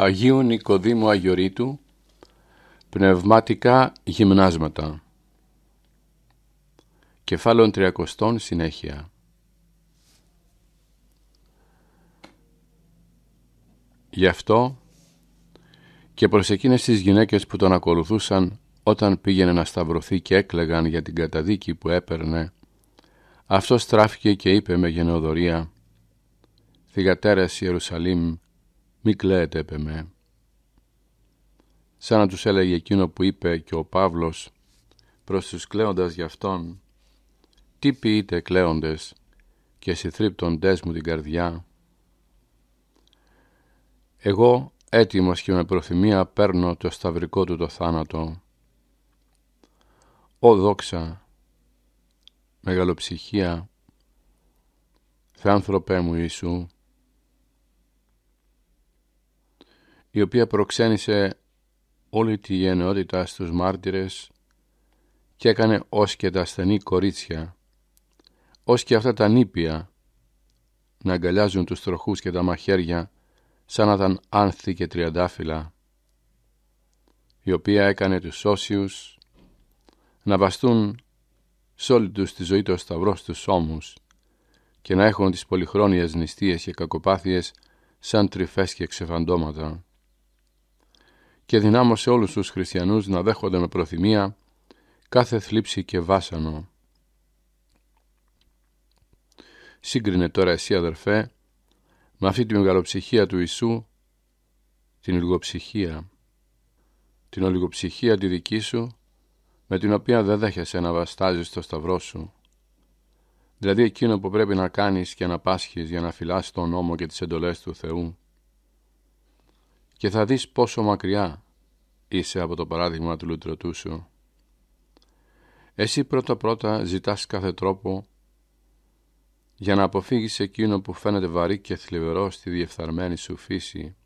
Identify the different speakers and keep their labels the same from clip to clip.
Speaker 1: Αγίου Νικοδήμου Αγιορείτου Πνευματικά γυμνάσματα Κεφάλων Τριακοστών συνέχεια Γι' αυτό και προς εκείνες τις γυναίκες που τον ακολουθούσαν όταν πήγαινε να σταυρωθεί και έκλεγαν για την καταδίκη που έπαιρνε, αυτός στράφηκε και είπε με γενεοδορία «Θυγατέρας Ιερουσαλήμ, μη κλαίετε επ' εμέ. Σαν να τους έλεγε εκείνο που είπε και ο Παύλος προς τους κλαίοντας γι' αυτόν, τι ποιείτε κλαίοντες και συθρύπτοντες μου την καρδιά. Εγώ έτοιμος και με προθυμία παίρνω το σταυρικό του το θάνατο. Ω δόξα, μεγαλοψυχία, Θεάνθρωπέ μου Ιησού, η οποία προξένησε όλη τη γενναιότητα στους μάρτυρες και έκανε ως και τα ασθενή κορίτσια, ως και αυτά τα νήπια να αγκαλιάζουν τους τροχούς και τα μαχαίρια σαν να ήταν άνθη και τριαντάφυλλα, η οποία έκανε τους όσιους να βαστούν σε όλη τους τη ζωή το σταυρό στους ώμους και να έχουν τις πολυχρόνιες νηστείες και κακοπάθειες σαν τρυφές και ξεφαντώματα και δυνάμωσε όλους τους χριστιανούς να δέχονται με προθυμία κάθε θλίψη και βάσανο. Σύγκρινε τώρα εσύ αδερφέ με αυτή τη μεγαλοψυχία του Ιησού την λιγοψυχία, την ολιγοψυχία τη δική σου με την οποία δεν δέχεσαι να βαστάζεις το σταυρό σου. Δηλαδή εκείνο που πρέπει να κάνεις και να πάσχεις για να φυλάς τον νόμο και τις εντολές του Θεού και θα δεις πόσο μακριά είσαι από το παράδειγμα του λουτρωτού σου. Εσύ πρώτα πρώτα ζητάς κάθε τρόπο για να αποφύγεις εκείνο που φαίνεται βαρύ και θλιβερό στη διεφθαρμένη σου φύση.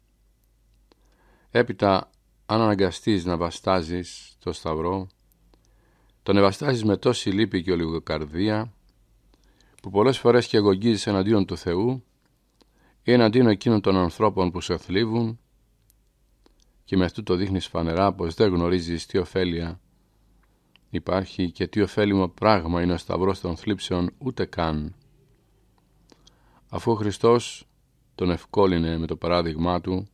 Speaker 1: Έπειτα, αν αναγκαστείς να βαστάζεις το σταυρό, τον εβαστάζεις με τόση λύπη και ολιγοκαρδία, που πολλές φορές και εγωγίζεις εναντίον του Θεού ή εναντίον εκείνων των ανθρώπων που σε θλίβουν και με αυτό το δείχνεις φανερά πως δεν γνωρίζεις τι ωφέλεια υπάρχει και τι ωφέλιμο πράγμα είναι ο σταυρός των θλίψεων ούτε καν. Αφού ο Χριστός τον ευκόλυνε με το παράδειγμά του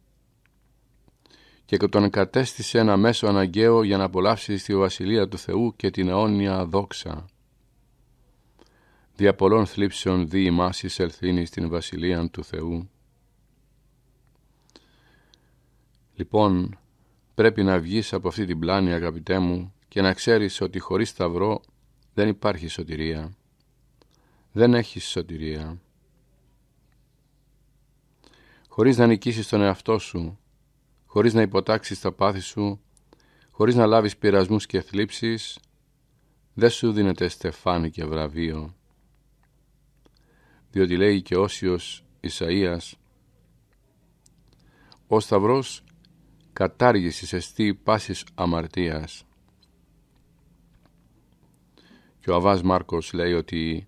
Speaker 1: και τον κατέστησε ένα μέσο αναγκαίο για να απολαύσει τη Βασιλεία του Θεού και την αιώνια δόξα. Δια πολλών θλίψεων δι μάση ελθύνη στην Βασιλεία του Θεού Λοιπόν, πρέπει να βγεις από αυτή την πλάνη αγαπητέ μου και να ξέρεις ότι χωρίς σταυρό δεν υπάρχει σωτηρία. Δεν έχεις σωτηρία. Χωρίς να νικήσεις τον εαυτό σου, χωρίς να υποτάξεις τα πάθη σου, χωρίς να λάβεις πειρασμούς και θλίψεις, δεν σου δίνεται στεφάνι και βραβείο. Διότι λέει και Όσιος Ισαΐας, «Ο Σταυρός κατάργησης εστί πάσης αμαρτίας. Και ο Αβάς Μάρκος λέει ότι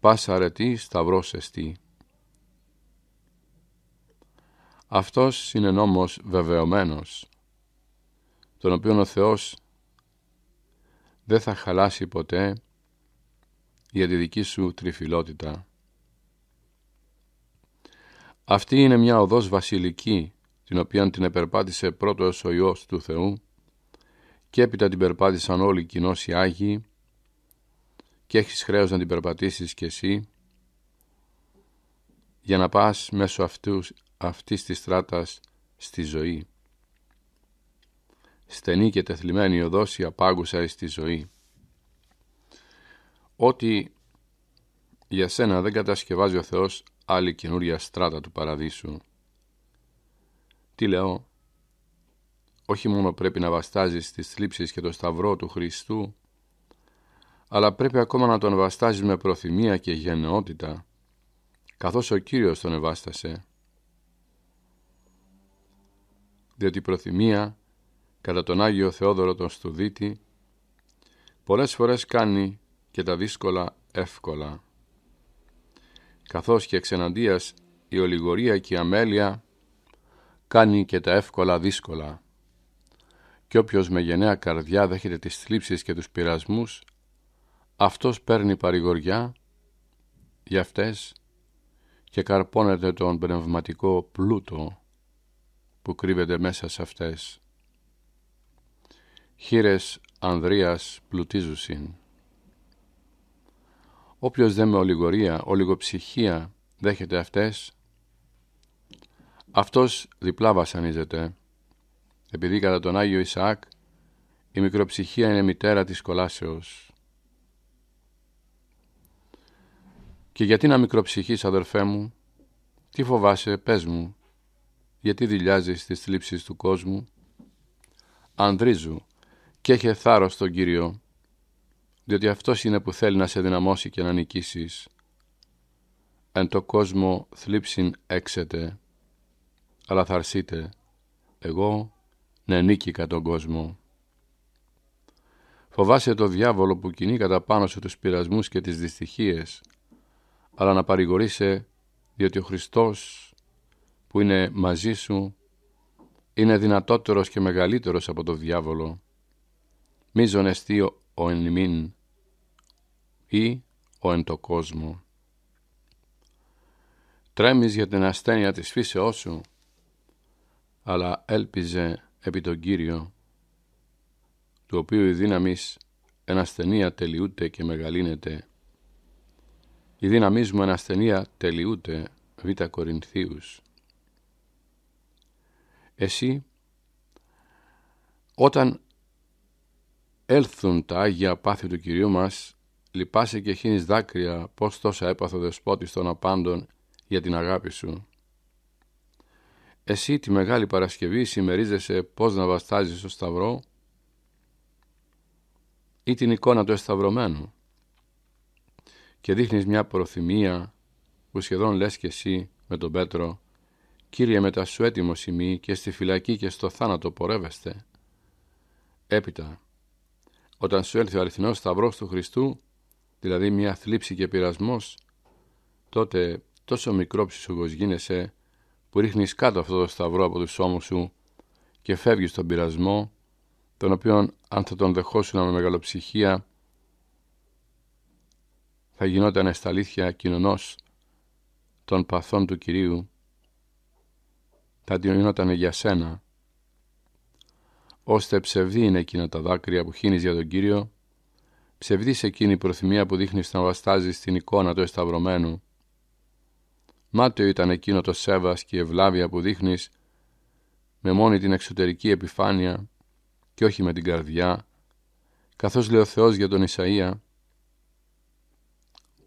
Speaker 1: «Πάσα αρετή σταυρός εστί». Αυτός είναι νόμος βεβαιωμένος, τον οποίον ο Θεός δεν θα χαλάσει ποτέ για τη δική σου τριφυλότητα. Αυτή είναι μια οδός βασιλική την οποία την επερπάτησε πρώτος ο Υιός του Θεού και έπειτα την περπάτησαν όλοι οι κοινώς οι Άγιοι και έχεις χρέος να την περπατήσεις κι εσύ για να πας μέσω αυτούς, αυτής της στράτας στη ζωή. Στενή και τεθλιμμένη οδός η απάγουσα εις τη ζωή. Ό,τι για σένα δεν κατασκευάζει ο Θεός άλλη καινούρια στράτα του παραδείσου. Τι λέω, όχι μόνο πρέπει να βαστάζεις τις θλίψεις και το σταυρό του Χριστού, αλλά πρέπει ακόμα να τον βαστάζεις με προθυμία και γενναιότητα, καθώς ο Κύριος τον εβάστασε. Διότι η προθυμία, κατά τον Άγιο Θεόδωρο τον Στουδίτη, πολλές φορές κάνει και τα δύσκολα εύκολα, καθώς και εξεναντίας η ολιγορία και η αμέλεια κάνει και τα εύκολα δύσκολα. Και όποιος με γενναία καρδιά δέχεται τις θλίψεις και τους πειρασμούς, αυτός παίρνει παρηγοριά για αυτές και καρπώνεται τον πνευματικό πλούτο που κρύβεται μέσα σε αυτές. Χείρες Ανδρείας πλουτίζουσιν. Όποιος δε με ολιγορία, ολιγοψυχία δέχεται αυτές, αυτός διπλά βασανίζεται, επειδή κατά τον Άγιο Ισαάκ η μικροψυχία είναι μητέρα της κολάσεως. Και γιατί να μικροψυχείς αδερφέ μου, τι φοβάσαι, πες μου, γιατί δηλιάζεις τις θλίψεις του κόσμου. Ανδρίζου και έχε θάρρος τον Κύριο, διότι αυτός είναι που θέλει να σε δυναμώσει και να νικήσεις. Εν το κόσμο θλίψην έξεται αλλά θα αρσείτε. Εγώ να νίκηκα τον κόσμο. Φοβάσαι το διάβολο που κινεί κατά πάνω σε τους πειρασμούς και τις δυστυχίες, αλλά να παρηγορήσε, διότι ο Χριστός που είναι μαζί σου είναι δυνατότερος και μεγαλύτερος από το διάβολο. Μη ζωνεστεί ο εν μην ή ο εν το κόσμο. Τρέμεις για την ασθένεια της φύσεώς σου αλλά έλπιζε επί τον Κύριο, του οποίου η δύναμις ενασθενία τελειούται και μεγαλύνεται. Η δύναμις μου ασθενεία τελειούται, Β. Κορινθίους. Εσύ, όταν έλθουν τα Άγια πάθη του Κυρίου μας, λυπάσαι και χύνεις δάκρυα, πώς τόσα έπαθε ο Δεσπότης των απάντων για την αγάπη σου. Εσύ τη Μεγάλη Παρασκευή συμμερίζεσαι πώς να βαστάζεις στο σταυρό ή την εικόνα του εσταυρωμένου και δείχνεις μια προθυμία που σχεδόν λες και εσύ με τον Πέτρο «Κύριε μετά σου έτοιμο σημεί και στη φυλακή και στο θάνατο πορεύεστε». Έπειτα, όταν σου έλθει ο αληθινός σταυρός του Χριστού, δηλαδή μια θλίψη και πειρασμός, τότε τόσο μικρό ψησούγος γίνεσαι που ρίχνεις κάτω αυτό το σταυρό από του ώμου σου και φεύγεις στον πειρασμό, τον οποίον αν θα τον δεχόσουν με μεγαλοψυχία, θα γινόταν στα αλήθεια κοινωνός των παθών του Κυρίου, θα γινόταν για σένα, ώστε ψευδή είναι εκείνα τα δάκρυα που χύνεις για τον Κύριο, σε εκείνη η προθυμία που δείχνεις να βαστάζεις στην εικόνα του εσταυρωμένου, Μάταιο ήταν εκείνο το σέβας και ευλάβεια που δείχνεις με μόνη την εξωτερική επιφάνεια και όχι με την καρδιά, καθώς λέει ο Θεός για τον Ισαΐα,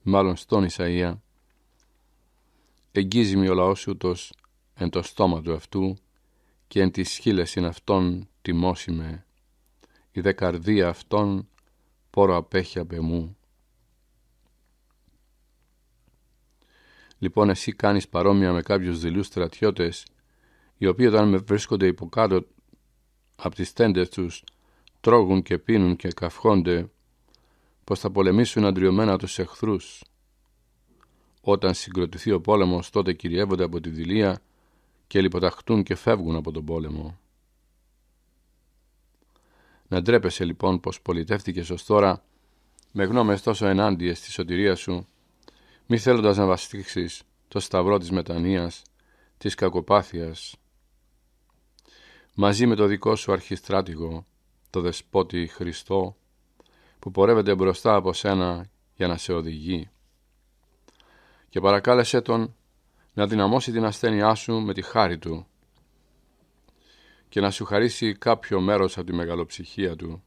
Speaker 1: μάλλον στον Ισαΐα, εγγίζει με ο λαός ούτως εν το στόμα του αυτού και εν τις χείλες είναι αυτόν τιμώσιμε, η καρδία αυτών πόρο απέχει απ' Λοιπόν, εσύ κάνεις παρόμοια με κάποιους δειλού στρατιώτες, οι οποίοι όταν βρίσκονται υπό κάτω από τις τέντες τους, τρώγουν και πίνουν και καυχόνται, πως θα πολεμήσουν αντριωμένα τους εχθρούς. Όταν συγκροτηθεί ο πόλεμος, τότε κυριεύονται από τη δηλία και λιποταχτούν και φεύγουν από τον πόλεμο. Να ντρέπεσαι λοιπόν πως πολιτεύτηκες ως τώρα με γνώμες τόσο ενάντια στη σωτηρία σου μη θέλοντας να βαστίξει το σταυρό της μετανοίας, της κακοπάθειας, μαζί με το δικό σου αρχιστράτηγο, το Δεσπότη Χριστό, που πορεύεται μπροστά από σένα για να σε οδηγεί. Και παρακάλεσέ Τον να δυναμώσει την ασθένειά σου με τη χάρη Του και να σου χαρίσει κάποιο μέρος από τη μεγαλοψυχία Του,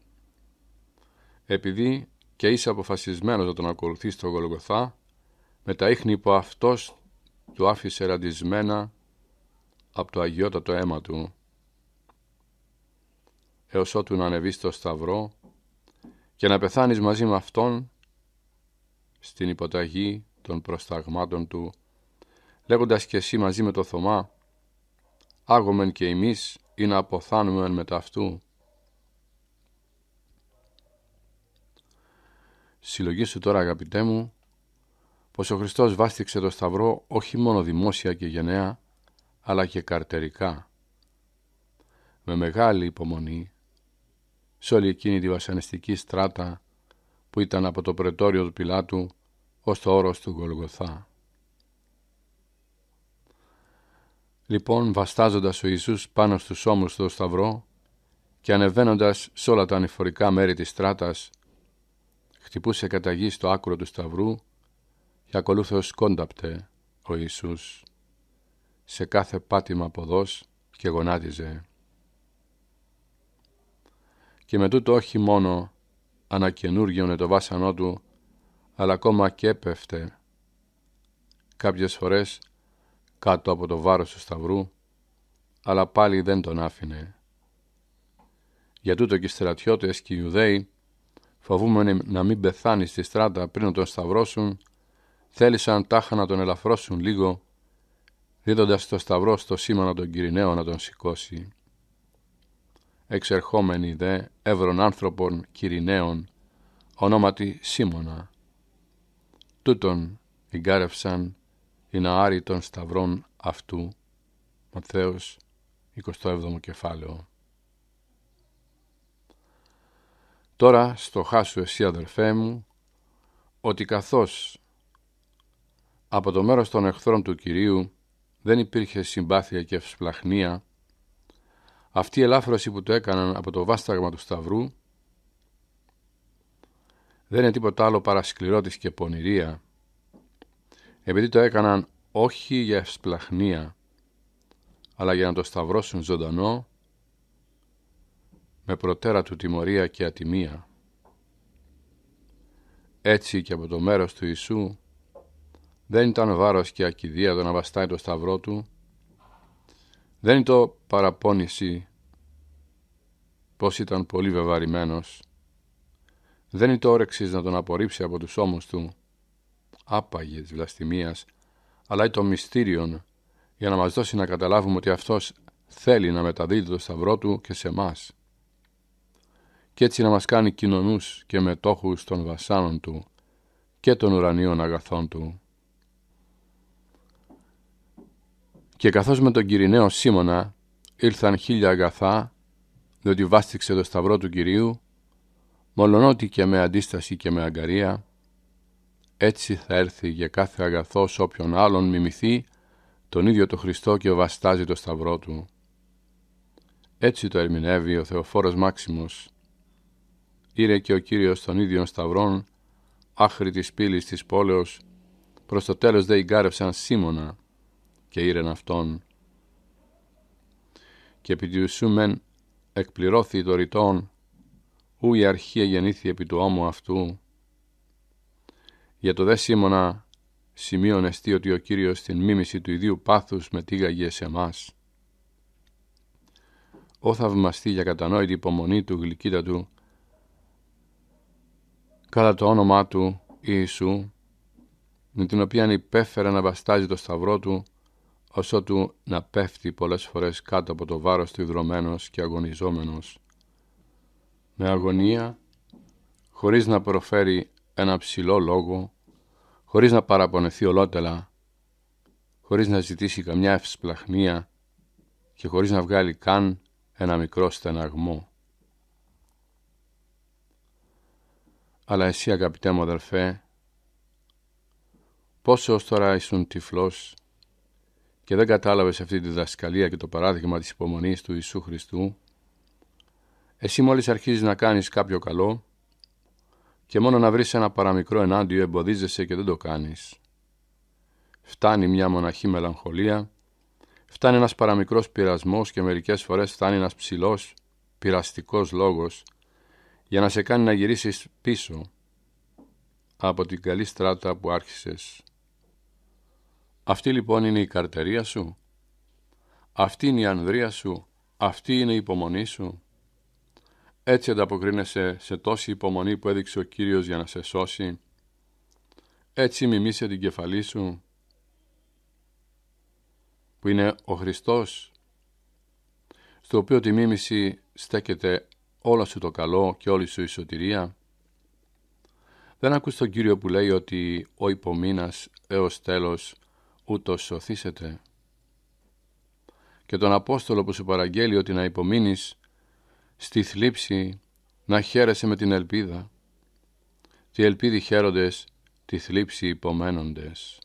Speaker 1: επειδή και είσαι αποφασισμένος να Τον ακολουθείς στο Γολγοθά, με τα ίχνη που αυτός του άφησε ραντισμένα από το αγιότατο αίμα του, έως ότου να ανεβείς στο σταυρό και να πεθάνεις μαζί με Αυτόν στην υποταγή των προσταγμάτων Του, λέγοντας και εσύ μαζί με το Θωμά, άγομεν και εμείς ή να αποθάνουμε μετά Αυτού. Συλλογήσου τώρα αγαπητέ μου πως ο Χριστός βάστηξε το Σταυρό όχι μόνο δημόσια και γενναία, αλλά και καρτερικά. Με μεγάλη υπομονή, σε όλη εκείνη τη βασανιστική στράτα που ήταν από το πρετόριο του Πιλάτου ως το όρος του Γολγοθά. Λοιπόν, βαστάζοντας ο Ιησούς πάνω στους ώμους του Σταυρό και ανεβαίνοντας σε όλα τα ανηφορικά μέρη της στράτας, χτυπούσε κατά στο άκρο του Σταυρού και ακολούθως κόνταπτε ο Ιησούς σε κάθε πάτημα ποδός και γονάτιζε. Και με τούτο όχι μόνο ανακαινούργιωνε το βάσανό του, αλλά ακόμα και έπεφτε. Κάποιες φορές κάτω από το βάρος του σταυρού, αλλά πάλι δεν τον άφηνε. Για τούτο και οι στρατιώτες και οι Ιουδαίοι φοβούμενοι να μην πεθάνει στη στράτα πριν τον σταυρώσουν, θέλησαν τάχα να τον ελαφρώσουν λίγο, δίδοντας το σταυρό στο σήμανα τον Κυριναίο να τον σηκώσει. Εξερχόμενοι δε εύρων άνθρωπων Κυριναίων, ονόματι Σίμωνα. Τούτον εγκάρευσαν οι ναάροι των σταυρών αυτού, Ματθαίος 27ο κεφάλαιο. Τώρα στο χάσου εσύ αδερφέ μου, ότι καθώς από το μέρος των εχθρών του Κυρίου δεν υπήρχε συμπάθεια και ευσπλαχνία. Αυτή η ελάφρωση που το έκαναν από το βάσταγμα του Σταυρού δεν είναι τίποτα άλλο παρά σκληρότης και πονηρία, επειδή το έκαναν όχι για ευσπλαχνία, αλλά για να το σταυρώσουν ζωντανό με προτέρα του τιμωρία και ατιμία. Έτσι και από το μέρος του Ιησού δεν ήταν βάρος και ακιδεία το να βαστάει το σταυρό του. Δεν είναι το παραπώνηση πως ήταν πολύ βεβαρημένος. Δεν είναι το όρεξης να τον απορρίψει από τους ώμους του, άπαγε της βλαστημίας, αλλά ή το μυστήριον για να μας δώσει να καταλάβουμε ότι αυτός θέλει να μεταδίδει το σταυρό του και σε μας και έτσι να μας κάνει κοινωνούς και μετόχους των βασάνων του και των ουρανίων αγαθών του. Και καθώς με τον Κυριναίο Σίμωνα ήλθαν χίλια αγαθά, διότι βάστηξε το σταυρό του Κυρίου, μολονότι και με αντίσταση και με αγκαρία, έτσι θα έρθει για κάθε αγαθός όποιον άλλον μιμηθεί τον ίδιο το Χριστό και βαστάζει το σταυρό του. Έτσι το ερμηνεύει ο Θεοφόρος Μάξιμος. Ήρε και ο Κύριος των ίδιων σταυρών, άχρη της πύλης της πόλεως, προς το τέλος δε εγκάρευσαν Σίμωνα, και ήρεν αυτών. Και επί μεν εκπληρώθη το ρητόν, ου η αρχή γεννήθη επί του ώμου αυτού. Για το δε σήμωνα σημείων εστί ότι ο Κύριος την μίμηση του ιδίου πάθους μετήγαγε σε μας. Ο θαυμαστή για κατανόητη υπομονή του γλυκιτά του, κατά το όνομά του Ιησού, με την οποία υπέφερε να βαστάζει το σταυρό του, όσο του να πέφτει πολλές φορές κάτω από το βάρος του ιδρωμένος και αγωνιζόμενος. Με αγωνία, χωρίς να προφέρει ένα ψηλό λόγο, χωρίς να παραπονεθεί ολότελα, χωρίς να ζητήσει καμιά ευσπλαχνία και χωρίς να βγάλει καν ένα μικρό στεναγμό. Αλλά εσύ αγαπητέ μου αδερφέ, πόσο ως τώρα ήσουν τυφλός και δεν κατάλαβες αυτή τη διδασκαλία και το παράδειγμα της υπομονής του Ιησού Χριστού, εσύ μόλις αρχίζεις να κάνεις κάποιο καλό και μόνο να βρεις ένα παραμικρό ενάντιο εμποδίζεσαι και δεν το κάνεις. Φτάνει μια μοναχή μελαγχολία, φτάνει ένας παραμικρός πειρασμός και μερικές φορές φτάνει ένας ψηλός, πειραστικός λόγος για να σε κάνει να γυρίσεις πίσω από την καλή στράτα που άρχισες. Αυτή λοιπόν είναι η καρτερία σου. Αυτή είναι η ανδρεία σου. Αυτή είναι η υπομονή σου. Έτσι ανταποκρίνεσαι σε τόση υπομονή που έδειξε ο Κύριος για να σε σώσει. Έτσι μιμήσε την κεφαλή σου που είναι ο Χριστός στο οποίο τη μίμηση στέκεται όλα σου το καλό και όλη σου η σωτηρία. Δεν ακούς τον Κύριο που λέει ότι ο υπομείνας έως τέλος ούτως σωθήσετε. Και τον Απόστολο που σου παραγγέλει ότι να υπομείνεις στη θλίψη να χαίρεσαι με την ελπίδα. Τη ελπίδη χαίροντες, τη θλίψη υπομένοντες.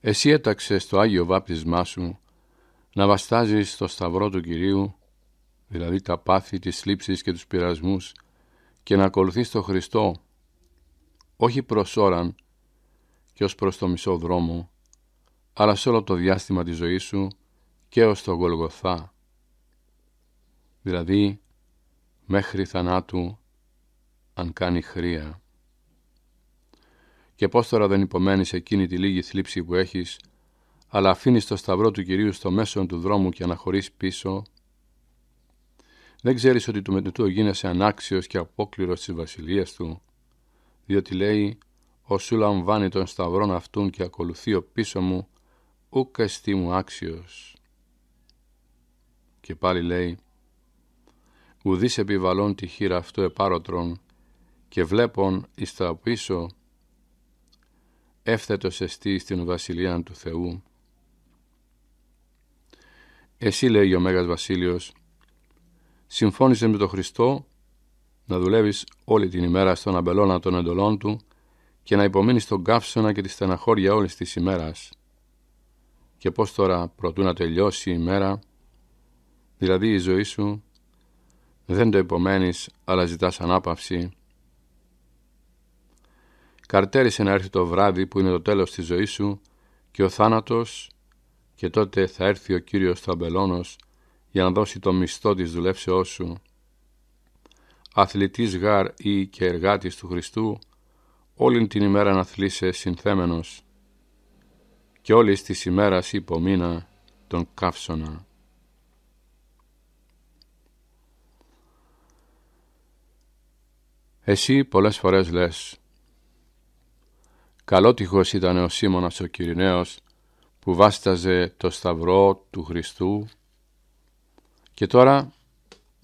Speaker 1: Εσύ έταξες στο Άγιο Βάπτισμά σου να βαστάζεις στο σταυρό του Κυρίου, δηλαδή τα πάθη της θλίψης και τους πειρασμούς, και να ακολουθείς τον Χριστό, όχι προς και ως προς το μισό δρόμο, αλλά σε όλο το διάστημα της ζωής σου και ως το Γολγοθά. Δηλαδή, μέχρι θανάτου, αν κάνει χρία. Και πώς τώρα δεν υπομένεις εκείνη τη λίγη θλίψη που έχεις, αλλά αφήνεις το σταυρό του Κυρίου στο μέσο του δρόμου και αναχωρείς πίσω, δεν ξέρεις ότι του μετούτου γίνεσαι ανάξιος και απόκληρος της βασιλείας του, διότι λέει Όσου λαμβάνει τον σταυρόν αυτούν και ακολουθεί ο πίσω μου, ούκ εστί μου άξιος. Και πάλι λέει, ουδείς επιβαλών τη χείρα αυτού επάρωτρον και βλέπων εις τα πίσω εύθετος εστί στην βασιλεία του Θεού. Εσύ λέει ο Μέγας Βασίλειος, συμφώνησες με τον Χριστό να δουλεύεις όλη την ημέρα στον αμπελώνα των εντολών του και να υπομένει στον καύσωνα και τη στεναχώρια όλης της ημέρας. Και πώς τώρα, προτού να τελειώσει η ημέρα, δηλαδή η ζωή σου, δεν το υπομένεις, αλλά ζητάς ανάπαυση. Καρτέρισε να έρθει το βράδυ που είναι το τέλος της ζωής σου και ο θάνατος και τότε θα έρθει ο Κύριος Τραμπελόνο για να δώσει το μισθό της δουλεύσεώ σου. Αθλητής γάρ ή και εργάτης του Χριστού όλη την ημέρα να θλίσε συνθέμενος και όλης της ημέρα υπομείνα τον καύσωνα. Εσύ πολλές φορές λες «Καλότυχος ήταν ο Σίμωνας ο Κυριναίος που βάσταζε το σταυρό του Χριστού και τώρα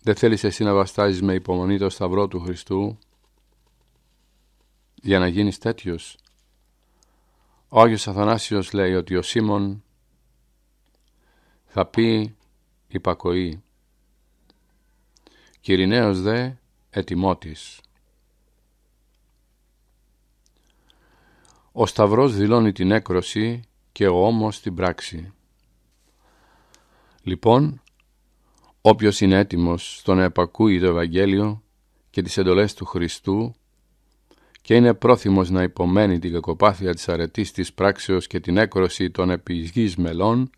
Speaker 1: δεν θέλεις εσύ να βαστάζεις με υπομονή το σταυρό του Χριστού για να γίνεις τέτοιος. Ο Άγιος Αθανάσιος λέει ότι ο Σίμων θα πει υπακοή. Κυριναίος δε ετοιμότης. Ο Σταυρός δηλώνει την έκρωση και ο Όμος την πράξη. Λοιπόν, όποιος είναι έτοιμος στο να επακούει το Ευαγγέλιο και τις εντολές του Χριστού και είναι πρόθυμος να υπομένει την κακοπάθεια της αρετής της πράξεως και την έκρωση των επισγής μελών,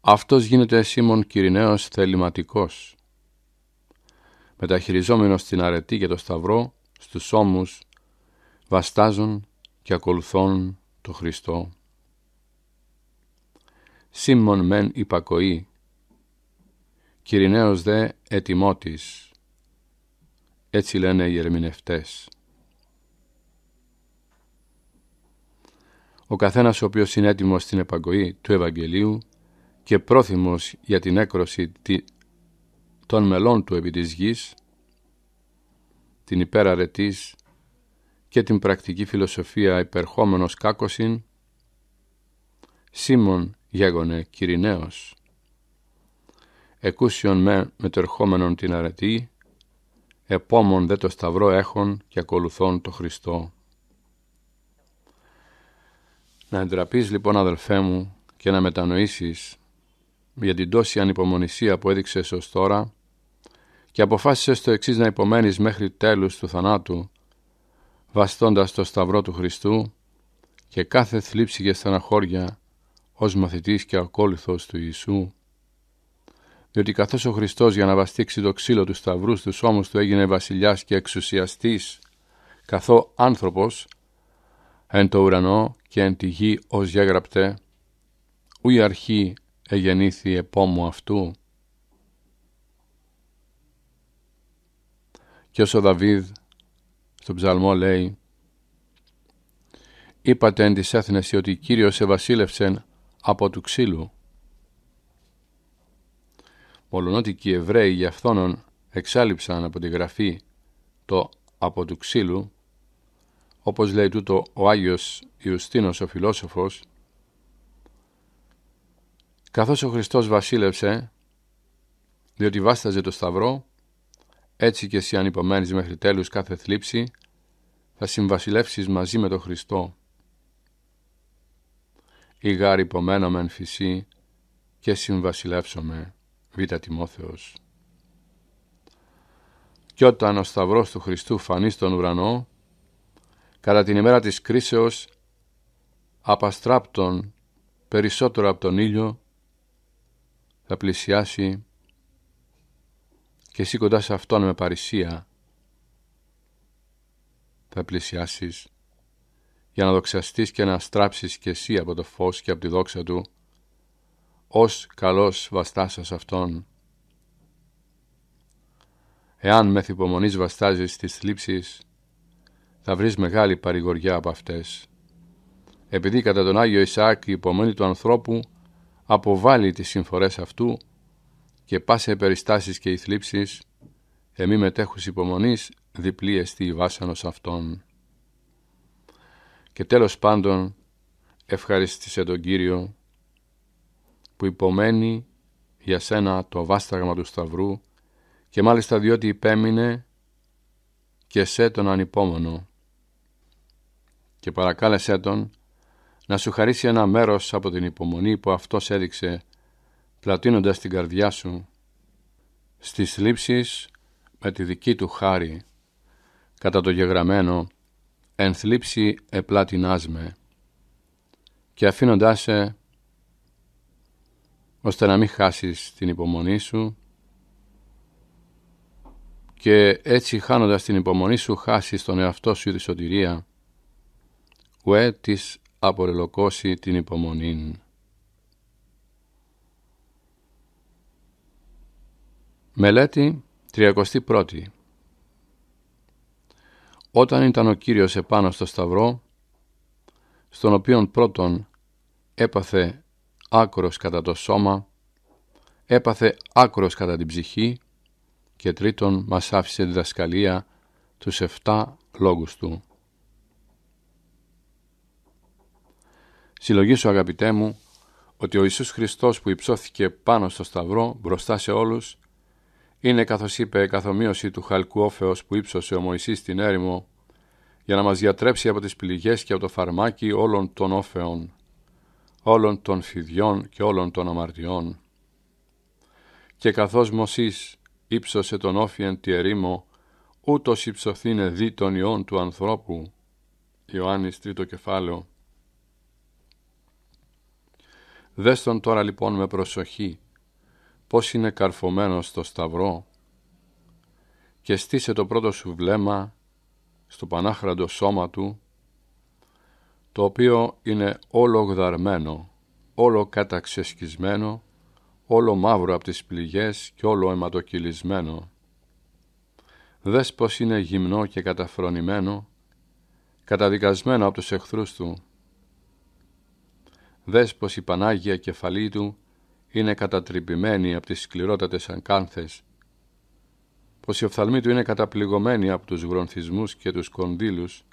Speaker 1: αυτός γίνεται σήμων κυριναίος θεληματικός. Μεταχειριζόμενος την αρετή και το σταυρό, στους ώμους βαστάζουν και ακολουθώνουν το Χριστό. Σήμων μεν υπακοή, κυριναίος δε ετοιμότης. Έτσι λένε οι ερμηνευτές. ο καθένας ο οποίος είναι έτοιμος στην επαγωγή του Ευαγγελίου και πρόθυμος για την έκρωση των μελών του επί της γης, την υπεραρετής και την πρακτική φιλοσοφία υπερχόμενος κάκοσιν, Σίμων γέγονε Κυριναίος, εκούσιον με μετερχόμενον την αρετή, επόμον δε το σταυρό έχον και ακολουθών το Χριστό να εντραπείς λοιπόν αδελφέ μου και να μετανοήσεις για την τόση ανυπομονησία που έδειξες ως τώρα και αποφάσισες το εξής να υπομένεις μέχρι τέλους του θανάτου βαστώντας το σταυρό του Χριστού και κάθε θλίψη και στεναχώρια ως μαθητής και ακόλουθος του Ιησού διότι καθώς ο Χριστός για να βαστίξει το ξύλο του σταυρού στους ώμους του έγινε βασιλιάς και εξουσιαστής καθώ άνθρωπος εν το ουρανό και εν τη γη ως γεγραπτέ, ου η αρχή εγεννήθη επόμου αυτού. Και ως ο Δαβίδ στον ψαλμό λέει «Είπατε εν της έθνεσης ότι Κύριος βασίλευσεν από του ξύλου». Μολονότι και οι Εβραίοι γι' αυτόνων εξάλληψαν από τη γραφή το «από του ξύλου», όπως λέει τούτο ο Άγιος Ιουστίνος ο φιλόσοφος, καθώς ο Χριστός βασίλευσε, διότι βάσταζε το σταυρό, έτσι και εσύ αν υπομένεις μέχρι τέλους κάθε θλίψη, θα συμβασιλεύσεις μαζί με τον Χριστό. Η υπομένω υπομένομεν φυσή και συμβασιλεύσομαι. Β. Τιμόθεος. Κι όταν ο σταυρός του Χριστού φανεί στον ουρανό, Κατά την ημέρα της κρίσεως απαστράπτων περισσότερο από τον ήλιο θα πλησιάσει και εσύ κοντά σε αυτόν με παρησία θα πλησιάσεις για να δοξαστείς και να στράψεις και εσύ από το φως και από τη δόξα του ως καλός βαστάσας αυτόν. Εάν με θυπομονείς βαστάζεις τις θλίψεις θα βρεις μεγάλη παρηγοριά από αυτές. Επειδή κατά τον Άγιο Ισαάκ η υπομονή του ανθρώπου αποβάλλει τις συμφορές αυτού και πάσε περιστάσεις και οι θλίψεις, εμεί μετέχους υπομονής διπλή εστί βάσανος αυτών. Και τέλος πάντων ευχαριστήσε τον Κύριο που υπομένει για σένα το βάσταγμα του Σταυρού και μάλιστα διότι υπέμεινε και σε τον ανυπόμονο και παρακάλεσέ τον να σου χαρίσει ένα μέρος από την υπομονή που αυτός έδειξε πλατείνοντας την καρδιά σου στις λήψεις με τη δική του χάρη κατά το γεγραμμένο εν θλίψη με» και αφήνοντάς σε ώστε να μην χάσεις την υπομονή σου και έτσι χάνοντας την υπομονή σου χάσεις τον εαυτό σου τη σωτηρία ουέ της απορελοκώσει την υπομονήν. Μελέτη 31 Όταν ήταν ο Κύριος επάνω στο σταυρό, στον οποίον πρώτον έπαθε άκρος κατά το σώμα, έπαθε άκρος κατά την ψυχή και τρίτον μας άφησε διδασκαλία τους 7 λόγους του. Συλλογήσου αγαπητέ μου ότι ο Ιησούς Χριστός που υψώθηκε πάνω στο σταυρό μπροστά σε όλους είναι καθώς είπε καθομοίωση του χαλκού όφεως που ύψωσε ο Μωυσής στην έρημο για να μας διατρέψει από τις πληγές και από το φαρμάκι όλων των όφεων, όλων των φιδιών και όλων των αμαρτιών. Και καθώς Μωσής ύψωσε τον όφιεν τη ερήμο, ούτως υψωθήνε δι των ιών του ανθρώπου. Ιωάννης 3 κεφάλαιο Δες τον τώρα λοιπόν με προσοχή, πώς είναι καρφωμένος στο σταυρό και στήσε το πρώτο σου βλέμμα στο πανάχραντο σώμα του, το οποίο είναι όλο γδαρμένο, όλο καταξεσκισμένο, όλο μαύρο από τις πληγές και όλο αιματοκυλισμένο. Δες πως είναι γυμνό και καταφρονημένο, καταδικασμένο από τους εχθρούς του, δες πως η Πανάγια κεφαλή του είναι κατατρυπημένη από τις σκληρότατες ανκάνθες, πως η οφθαλμή του είναι καταπληγωμένη από τους γρονθισμούς και τους κονδύλους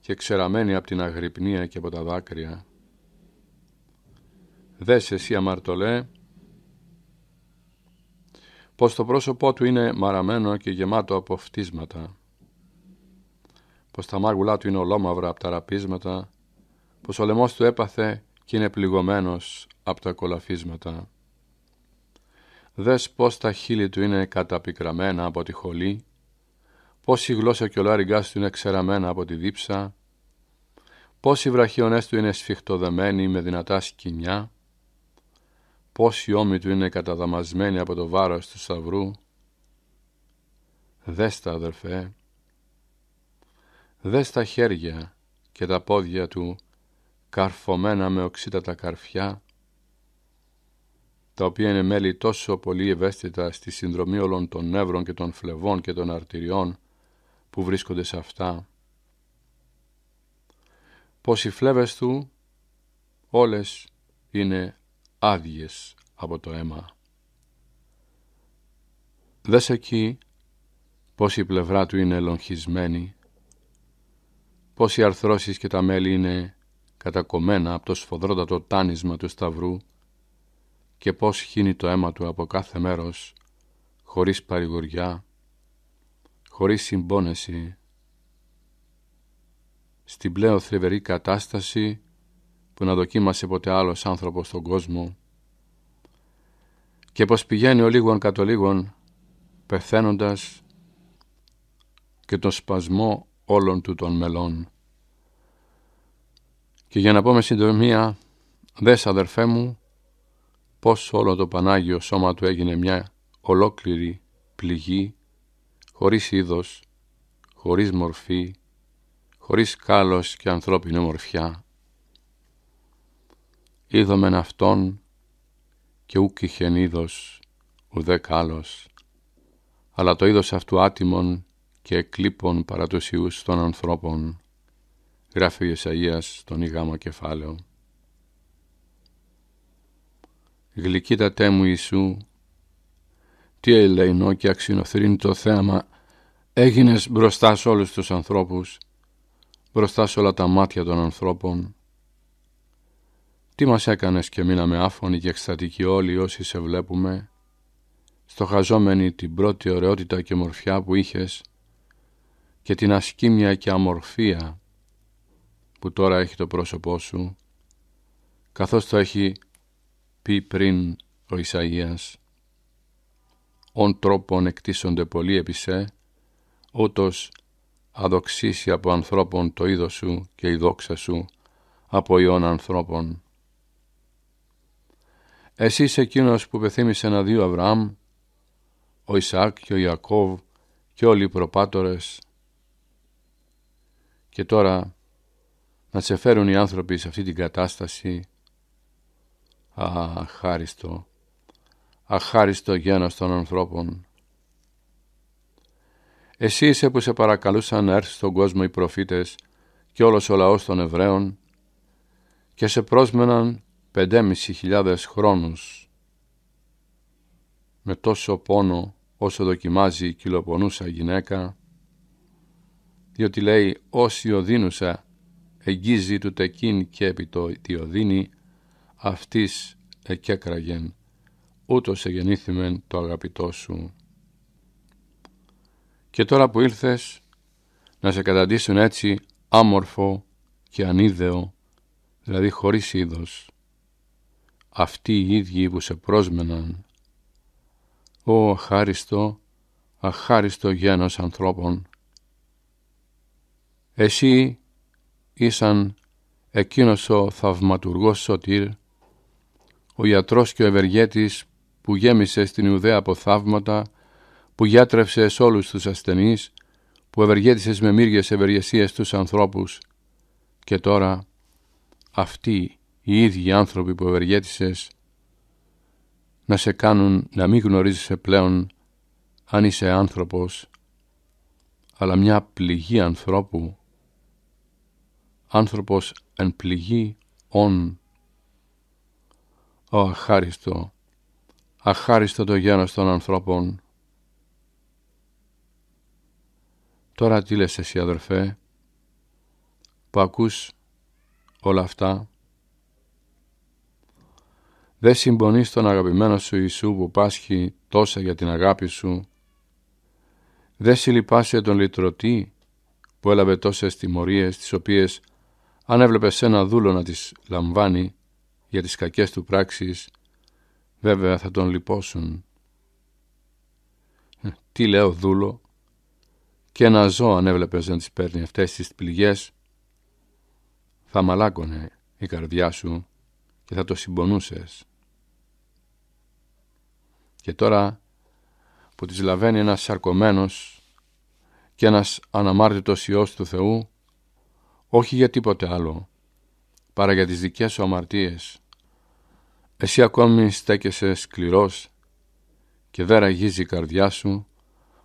Speaker 1: και ξεραμένη από την αγρυπνία και από τα δάκρυα. Δες εσύ αμαρτωλέ, πως το πρόσωπό του είναι μαραμένο και γεμάτο από φτίσματα, πως τα μάγουλά του είναι ολόμαυρα από τα ραπίσματα, πως ο λαιμός του έπαθε και είναι πληγωμένος από τα κολαφίσματα. Δες πως τα χείλη του είναι καταπικραμένα από τη χολή, πως η γλώσσα και ο λάριγκάς του είναι ξεραμένα από τη δίψα, πως οι βραχιονές του είναι σφιχτοδεμένοι με δυνατά σκηνιά, πως οι ώμοι του είναι καταδαμασμένοι από το βάρος του σταυρού. Δες τα αδερφέ, δες τα χέρια και τα πόδια του καρφωμένα με οξύτατα καρφιά, τα οποία είναι μέλη τόσο πολύ ευαίσθητα στη συνδρομή όλων των νεύρων και των φλεβών και των αρτηριών που βρίσκονται σε αυτά, πως οι φλέβες του όλες είναι άδειες από το αίμα. Δες εκεί πως η πλευρά του είναι ελογχισμένη, πως οι αρθρώσεις και τα μέλη είναι κατακομμένα από το σφοδρότατο τάνισμα του σταυρού και πώς χύνει το αίμα του από κάθε μέρος χωρίς παρηγοριά, χωρίς συμπόνεση, στην πλέον θλιβερή κατάσταση που να δοκίμασε ποτέ άλλος άνθρωπος στον κόσμο και πως χυνει το αιμα του απο καθε μερος χωρις παρηγορια χωρις συμπονεση στην πλεον θρεβερή κατασταση που να δοκιμασε ποτε αλλος ανθρωπος στον κοσμο και πως πηγαινει ο λίγων κατ' ο πεθαίνοντας και τον σπασμό όλων του των μελών. Και για να πω με συντομία, δες αδερφέ μου, πώς όλο το Πανάγιο σώμα του έγινε μια ολόκληρη πληγή, χωρίς είδος, χωρίς μορφή, χωρίς κάλος και ανθρώπινη μορφιά. Είδομεν αυτόν και ούκ είχεν είδος, ουδέ κάλος, αλλά το είδος αυτού άτιμον και εκλείπων παρά τους των ανθρώπων γράφει ο Ισαΐας στον Ιγάμο κεφάλαιο. Γλυκύτατέ μου Ιησού, τι ελεηνό και αξινοθρύν το θέαμα, έγινες μπροστά σε όλους τους ανθρώπους, μπροστά σε όλα τα μάτια των ανθρώπων. Τι μας έκανες και μείναμε άφωνοι και εκστατικοί όλοι όσοι σε βλέπουμε, στοχαζόμενοι την πρώτη ωραιότητα και μορφιά που είχες και την ασκήμια και αμορφία που τώρα έχει το πρόσωπό σου, καθώς το έχει πει πριν ο Ισαΐας. «Ον τρόπον εκτίσονται πολλοί επί σε, ούτως αδοξήσει από ανθρώπων το είδος σου και η δόξα σου από ιών ανθρώπων». Εσύ είσαι εκείνος που πεθύμησε να δει Αβραάμ, ο Ισαάκ και ο Ιακώβ και όλοι οι προπάτορες. Και τώρα να σε φέρουν οι άνθρωποι σε αυτή την κατάσταση. Αχάριστο, αχάριστο γένος των ανθρώπων. Εσύ είσαι που σε παρακαλούσαν να έρθει στον κόσμο οι προφήτες και όλος ο λαός των Εβραίων και σε πρόσμεναν πεντέμισι χιλιάδες χρόνους με τόσο πόνο όσο δοκιμάζει η κυλοπονούσα γυναίκα διότι λέει όσοι οδύνουσα εγγίζει του τεκίν και επί το διοδίνη, αυτής εκέκραγεν, ούτως εγεννήθημεν το αγαπητό σου. Και τώρα που ήλθες, να σε καταντήσουν έτσι άμορφο και ανίδεο, δηλαδή χωρίς είδος, αυτοί οι ίδιοι που σε πρόσμεναν. Ω αχάριστο, αχάριστο γένος ανθρώπων, εσύ ήσαν εκείνος ο θαυματουργός σωτήρ, ο ιατρός και ο ευεργέτης που γέμισε στην Ιουδαία από θαύματα, που γιατρεύσε όλους τους ασθενείς, που ευεργέτησες με μύριες ευεργεσίες τους ανθρώπους. Και τώρα αυτοί οι ίδιοι άνθρωποι που ευεργέτησες να σε κάνουν να μην γνωρίζεσαι πλέον αν είσαι άνθρωπος, αλλά μια πληγή ανθρώπου άνθρωπος εν πληγή όν. Ο αχάριστο, αχάριστο το γένος των ανθρώπων. Τώρα τι λες εσύ αδερφέ, που ακούς όλα αυτά. Δεν συμπονείς τον αγαπημένο σου Ιησού που πάσχει τόσα για την αγάπη σου. Δεν συλληπάσαι τον λυτρωτή που έλαβε τόσες τιμωρίες τις οποίες αν έβλεπες ένα δούλο να τις λαμβάνει για τις κακές του πράξεις, βέβαια θα τον λυπώσουν. Ε, τι λέω δούλο, και ένα ζώο αν έβλεπες να τις παίρνει αυτές τις πληγές, θα μαλάκωνε η καρδιά σου και θα το συμπονούσες. Και τώρα που τις λαβαίνει ένας σαρκωμένος και ένας αναμάρτητος Υιός του Θεού, όχι για τίποτε άλλο, παρά για τις δικές σου αμαρτίες. Εσύ ακόμη στέκεσαι σκληρός και δεν ραγίζει η καρδιά σου,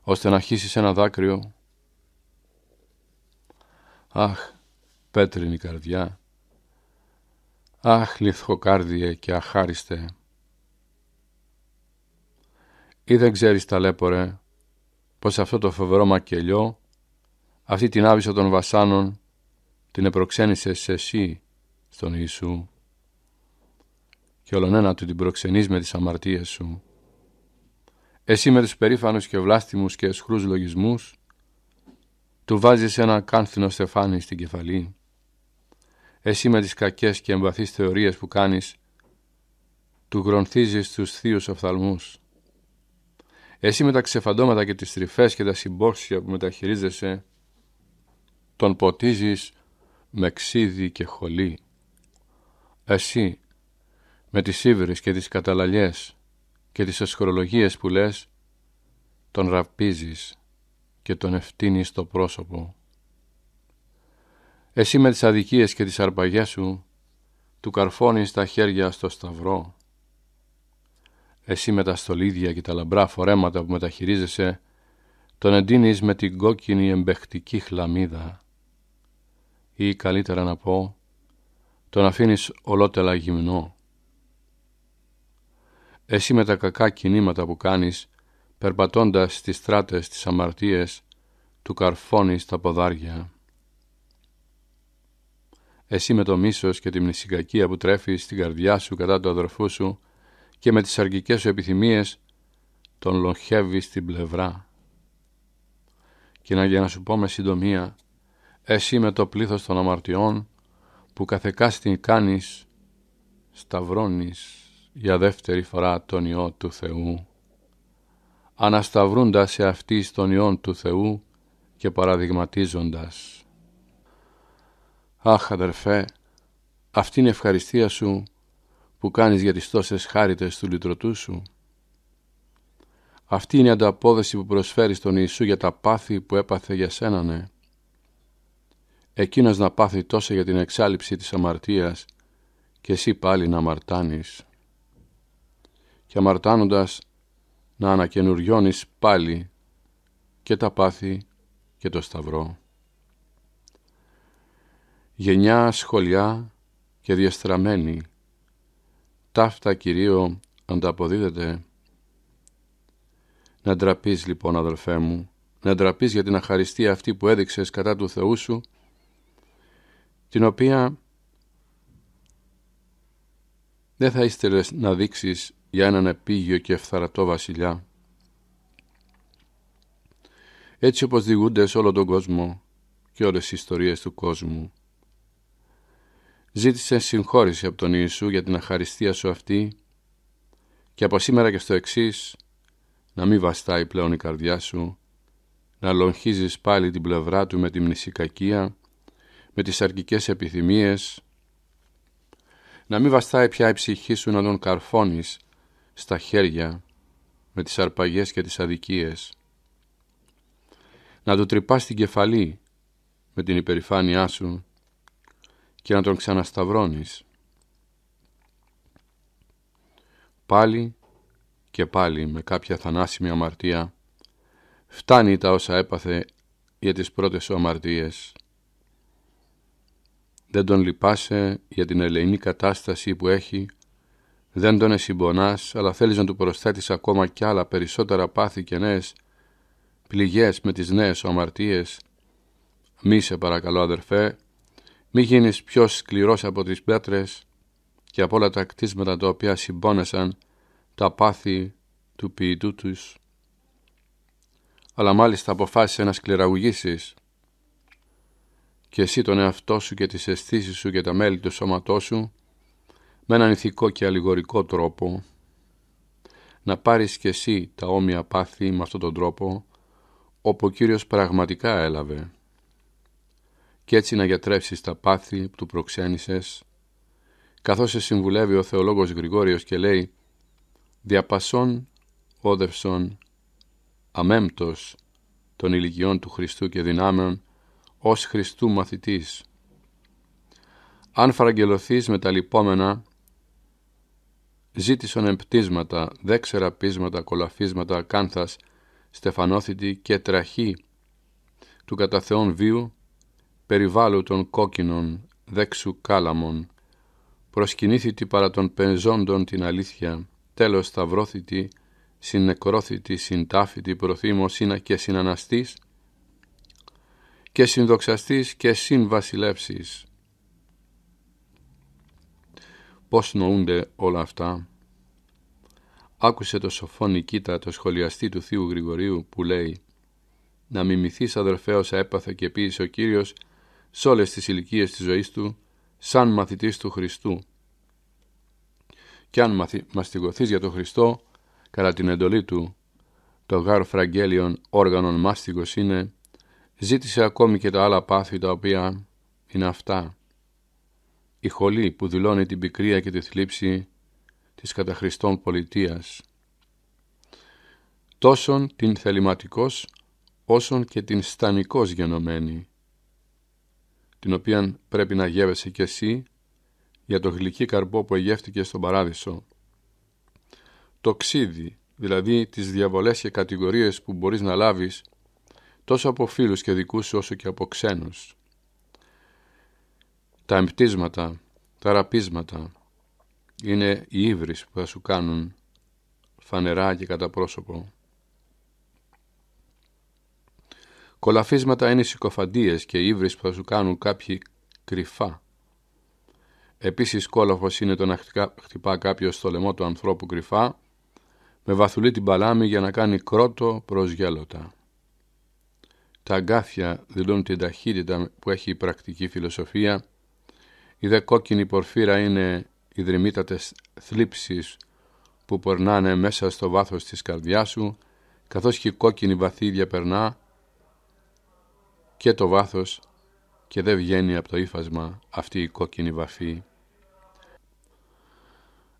Speaker 1: ώστε να χύσεις ένα δάκρυο. Αχ, πέτρινη καρδιά, αχ, λιθοκάρδιε και αχάριστε. Ή δεν ξέρεις ταλέπορε πως αυτό το φοβερό μακελιό, αυτή την άβυσο των βασάνων την επροξένησες εσύ στον Ιησού και ολονένα του την προξενείς με τις αμαρτίες σου. Εσύ με τους περήφανους και βλάστημους και σχρούς λογισμούς του βάζεις ένα κάνθινο στεφάνι στην κεφαλή. Εσύ με τις κακές και εμπαθείς θεωρίες που κάνεις του γρονθίζεις τους θείους οφθαλμούς. Εσύ με τα ξεφαντώματα και τις τρυφές και τα συμπόξια που μεταχειρίζεσαι τον ποτίζεις με μεξίδι και χολή. Εσύ, με τις ύβρις και τις καταλαλιές και τις ασχρολογίες που λες, τον ραπίζεις και τον ευθύνεις το πρόσωπο. Εσύ με τις αδικίες και τις αρπαγές σου, του καρφώνεις τα χέρια στο σταυρό. Εσύ με τα στολίδια και τα λαμπρά φορέματα που μεταχειρίζεσαι, τον εντείνεις με την κόκκινη εμπεχτική χλαμίδα ή καλύτερα να πω τον αφήνεις ολότελα γυμνό. Εσύ με τα κακά κινήματα που κάνεις περπατώντας στις στράτες της αμαρτίες του καρφώνεις τα ποδάρια. Εσύ με το μίσος και τη μνησικακία που τρέφεις στην καρδιά σου κατά του αδερφού σου και με τις αρκικές σου επιθυμίες τον λοχεύεις στην πλευρά. Και να για να σου πω με συντομία εσύ με το πλήθος των αμαρτιών που καθεκάς την κάνεις, σταυρώνεις για δεύτερη φορά τον Υιό του Θεού. Ανασταυρούντας σε αυτή τον Υιόν του Θεού και παραδειγματίζοντας. Αχ αδερφέ, αυτή είναι η ευχαριστία σου που κάνεις για τις τόσες χάριτες του λυτρωτού σου. Αυτή είναι η ανταπόδοση που προσφέρεις τον Ιησού για τα πάθη που έπαθε για ναι εκείνος να πάθει τόσο για την εξάλληψη της αμαρτίας και εσύ πάλι να αμαρτάνεις και αμαρτάνοντας να ανακαινουριώνεις πάλι και τα πάθη και το σταυρό. Γενιά σχολιά και διαστραμμένη, ταύτα Κυρίω ανταποδίδεται. Να ντραπείς λοιπόν αδελφέ μου, να ντραπείς για την αχαριστία αυτή που έδειξες κατά του Θεού σου την οποία δεν θα ήθελε να δείξεις για έναν επίγειο και ευθαρατό βασιλιά. Έτσι όπως διηγούνται σε όλο τον κόσμο και όλες τις ιστορίες του κόσμου. Ζήτησε συγχώρηση από τον Ιησού για την αχαριστία σου αυτή και από σήμερα και στο εξής να μην βαστάει πλέον η καρδιά σου, να λογχίζεις πάλι την πλευρά του με τη μνησικακία με τις αρκικές επιθυμίες. Να μην βαστάει πια η ψυχή σου να τον καρφώνεις στα χέρια με τις αρπαγές και τις αδικίες. Να του τρυπάς την κεφαλή με την υπερηφάνειά σου και να τον ξανασταυρώνεις. Πάλι και πάλι με κάποια θανάσιμη αμαρτία φτάνει τα όσα έπαθε για τις πρώτες σου αμαρτίες δεν τον λυπάσαι για την ελεηνή κατάσταση που έχει, δεν τον εσυμπονάς, αλλά θέλεις να του προσθέτεις ακόμα κι άλλα περισσότερα πάθη και νέες, πληγές με τις νέες αμαρτίες. Μη σε παρακαλώ αδερφέ, μη γίνεις πιο σκληρός από τις πέτρες και από όλα τα κτίσματα τα οποία συμπόνεσαν τα πάθη του ποιητού τους. Αλλά μάλιστα αποφάσισε να σκληραγωγήσεις και εσύ τον εαυτό σου και τις αισθήσεις σου και τα μέλη του σώματός σου με έναν ηθικό και αλληγορικό τρόπο να πάρεις και εσύ τα όμοια πάθη με αυτόν τον τρόπο όπου ο Κύριος πραγματικά έλαβε και έτσι να γιατρέψεις τα πάθη που του προξένησες καθώς σε συμβουλεύει ο θεολόγος Γρηγόριος και λέει «Διαπασών όδευσον αμέμπτος των ηλικιών του Χριστού και δυνάμεων ως Χριστού μαθητής. Αν φραγγελωθείς με τα λοιπόμενα, ζήτησον εμπτίσματα, δέξερα πείσματα, κολαφίσματα, κάνθας, στεφανόθητη και τραχή του καταθεών Θεόν βίου, περιβάλλου των κόκκινων, δέξου κάλαμων, προσκυνήθητη παρά των πενζόντων την αλήθεια, τέλος σταυρόθητη, συνεκρόθητη, συντάφητη, προθήμος και συναναστής, και συνδοξαστείς και συμβασιλεύσεις. Πώς νοούνται όλα αυτά. Άκουσε το σοφό Νικήτα, το σχολιαστή του Θείου Γρηγορίου, που λέει «Να μιμηθείς αδερφέ όσα έπαθε και πείς ο Κύριος σε όλες τις ηλικίες της ζωής του, σαν μαθητής του Χριστού. Και αν μαθη, μαστιγωθείς για τον Χριστό, κατά την εντολή του, το γάρ φραγγέλιον όργανον μάστιγος είναι, Ζήτησε ακόμη και τα άλλα πάθη τα οποία είναι αυτά. Η χολή που δηλώνει την πικρία και τη θλίψη της καταχριστών πολιτείας. Τόσον την θεληματικός όσον και την στανικός γενομένη, την οποία πρέπει να γεύεσαι κι εσύ για το γλυκί καρπό που εγεύτηκε στον παράδεισο. Το ξύδι, δηλαδή τις διαβολές και κατηγορίες που μπορείς να λάβεις τόσο από φίλους και δικούς όσο και από ξένους. Τα εμπτίσματα, τα ραπίσματα είναι οι ύβρις που θα σου κάνουν φανερά και κατά πρόσωπο. Κολαφίσματα είναι συκοφαντίες και ύβρις που θα σου κάνουν κάποιοι κρυφά. Επίσης κόλαφος είναι το να χτυπά κάποιος στο λαιμό του ανθρώπου κρυφά με βαθουλή την παλάμη για να κάνει κρότο προς γέλοτα τα αγκάθια δηλούν την ταχύτητα που έχει η πρακτική φιλοσοφία, η δε κόκκινη πορφύρα είναι οι δρυμύτατες θλίψεις που περνάνε μέσα στο βάθος της καρδιάς σου, καθώς και η κόκκινη βαθύδια περνά και το βάθος και δεν βγαίνει από το ύφασμα αυτή η κόκκινη βαφή.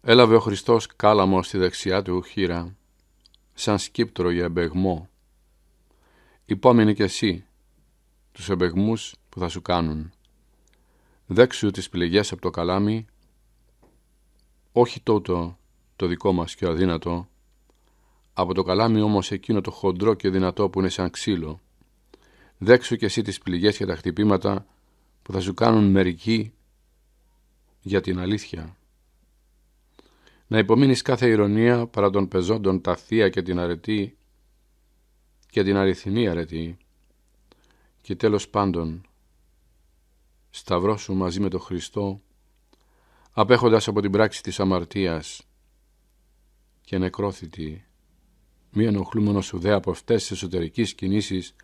Speaker 1: Έλαβε ο Χριστός κάλαμο στη δεξιά του χείρα, σαν σκύπτρο για μπεγμό, υπόμενε κι εσύ τους εμπεγμούς που θα σου κάνουν. Δέξου τις πληγές από το καλάμι, όχι τότο το δικό μας και αδύνατο, από το καλάμι όμως εκείνο το χοντρό και δυνατό που είναι σαν ξύλο. Δέξου κι εσύ τις πληγές και τα χτυπήματα που θα σου κάνουν μερικοί για την αλήθεια. Να υπομείνεις κάθε ηρωνία παρά των πεζόντων τα θεία και την αρετή και την αριθμία αρετή και τέλος πάντων σου μαζί με τον Χριστό απέχοντας από την πράξη της αμαρτίας και νεκρόθητη μη σου δε από αυτές τις εσωτερικές κινήσεις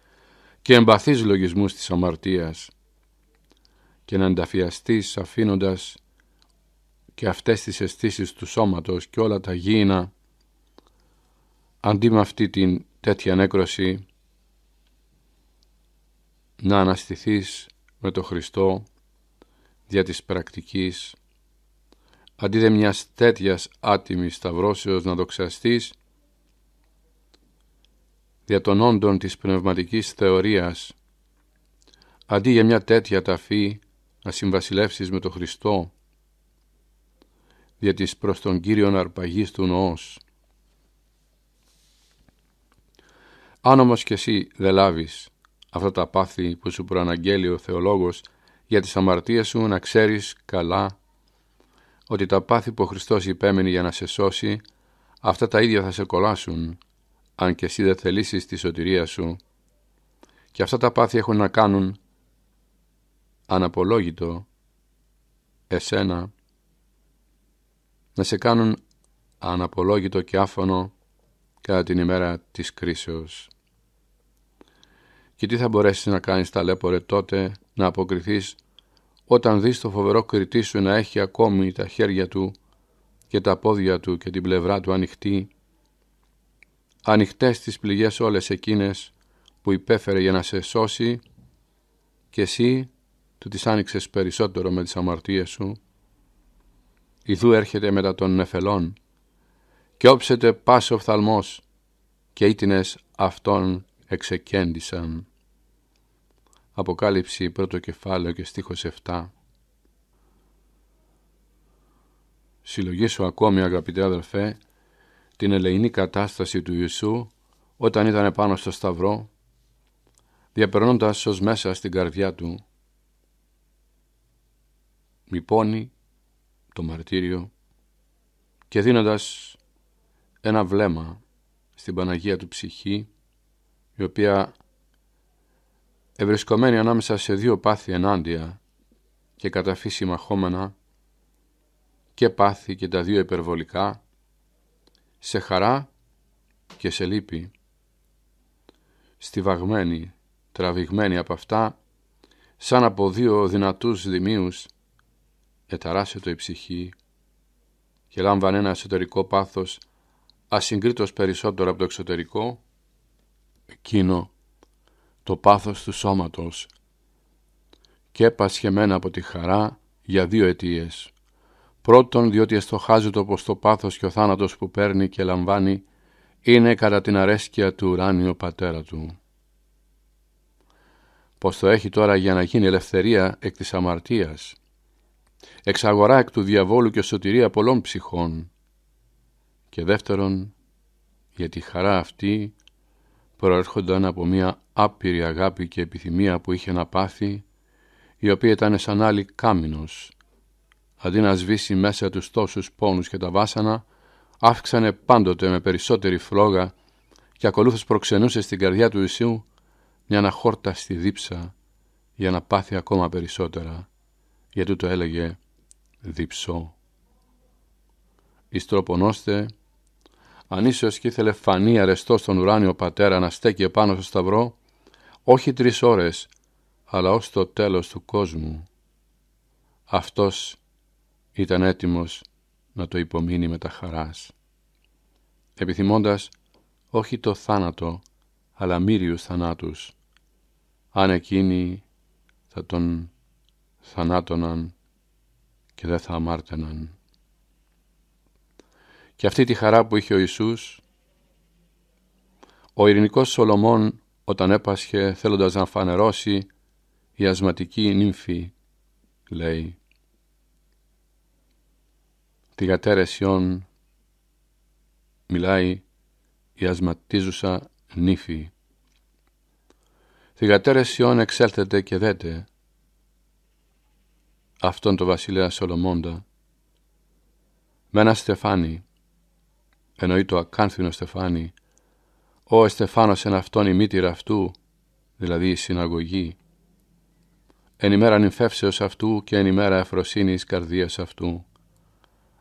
Speaker 1: και εμπαθείς λογισμούς της αμαρτίας και να ενταφιαστείς αφήνοντας και αυτές τις αισθήσεις του σώματος και όλα τα γήινα αντί με αυτή την τέτοια ανέκρωση να αναστηθείς με το Χριστό δια της πρακτικής αντί δε μιας τέτοιας άτιμης σταυρώσεως να δοξαστείς δια των όντων της πνευματικής θεωρίας αντί για μια τέτοια ταφή να συμβασιλεύσεις με το Χριστό δια της προς τον Κύριον αρπαγής του νοός Αν όμως και εσύ δεν λάβεις αυτά τα πάθη που σου προαναγγέλει ο θεολόγος για τις αμαρτίες σου να ξέρεις καλά ότι τα πάθη που ο Χριστός υπέμενε για να σε σώσει αυτά τα ίδια θα σε κολάσουν αν και εσύ δεν θελήσεις τη σωτηρία σου και αυτά τα πάθη έχουν να κάνουν αναπολόγητο εσένα να σε κάνουν αναπολόγητο και άφωνο κατά την ημέρα της κρίσεως. Και τι θα μπορέσεις να κάνεις ταλέπορε τότε να αποκριθείς όταν δεις το φοβερό κριτή σου να έχει ακόμη τα χέρια του και τα πόδια του και την πλευρά του ανοιχτή, ανοιχτές τις πληγές όλες εκείνες που υπέφερε για να σε σώσει και εσύ του τις άνοιξες περισσότερο με τις αμαρτίες σου. Ιδού έρχεται μετά των νεφελών και όψετε πάσε οφθαλμός και ήτινες αυτόν εξεκέντησαν. Αποκάλυψη πρώτο κεφάλαιο και στίχος 7 Συλλογίσω ακόμη αγαπητέ αδελφέ την ελεηνή κατάσταση του Ιησού όταν ήταν επάνω στο σταυρό διαπερνώντας ως μέσα στην καρδιά του μη πόνη, το μαρτύριο και δίνοντας ένα βλέμμα στην Παναγία του ψυχή η οποία ευρισκομένη ανάμεσα σε δύο πάθη ενάντια και καταφύση μαχόμενα και πάθη και τα δύο υπερβολικά σε χαρά και σε λύπη στιβαγμένη, τραβηγμένη από αυτά σαν από δύο δυνατούς δημίους εταράσε το η ψυχή και λάμβανε ένα εσωτερικό πάθος ασυγκρίτως περισσότερο από το εξωτερικό εκείνο το πάθος του σώματος και πασχεμένα από τη χαρά για δύο αιτίες. Πρώτον διότι εστοχάζεται πως το πάθος και ο θάνατος που παίρνει και λαμβάνει είναι κατά την αρέσκεια του ουράνιου πατέρα του. Πως το έχει τώρα για να γίνει ελευθερία εκ της αμαρτίας. Εξαγορά εκ του διαβόλου και σωτηρία πολλών ψυχών και δεύτερον για τη χαρά αυτή προέρχονταν από μια άπειρη αγάπη και επιθυμία που είχε να πάθει η οποία ήταν σαν άλλη κάμινος αντί να σβήσει μέσα τους τόσους πόνους και τα βάσανα αύξανε πάντοτε με περισσότερη φλόγα και ακολούθως προξενούσε στην καρδιά του Ιησού μια αναχόρτα στη δίψα για να πάθει ακόμα περισσότερα. Γιατί το έλεγε «Δίψω». Ιστροπονώστε αν ίσως και ήθελε φανή αρεστό στον ουράνιο πατέρα να στέκει επάνω στο σταυρό, όχι τρεις ώρες, αλλά ως το τέλος του κόσμου. Αυτός ήταν έτοιμος να το υπομείνει με τα χαράς, επιθυμώντας όχι το θάνατο, αλλά μύριους θανάτους, αν εκείνοι θα τον θανάτωναν και δεν θα αμάρτεναν. Και αυτή τη χαρά που είχε ο Ιησούς, ο ειρηνικός Σολομών όταν έπασχε θέλοντας να φανερώσει η ασματική νύμφη, λέει. Τη γατέρεσιόν μιλάει η ασματίζουσα νύφη. γατέρεσιόν εξέλθετε και δέτε αυτόν τον βασιλέα Σολομώντα με ένα στεφάνι εννοεί το ακάνθινο στεφάνι, «Ω Στεφάνος εν αυτόν η μήτηρα αυτού», δηλαδή η συναγωγή, «εν ημέρα νυμφεύσεως αυτού και εν ημέρα εφροσύνης καρδίας αυτού»,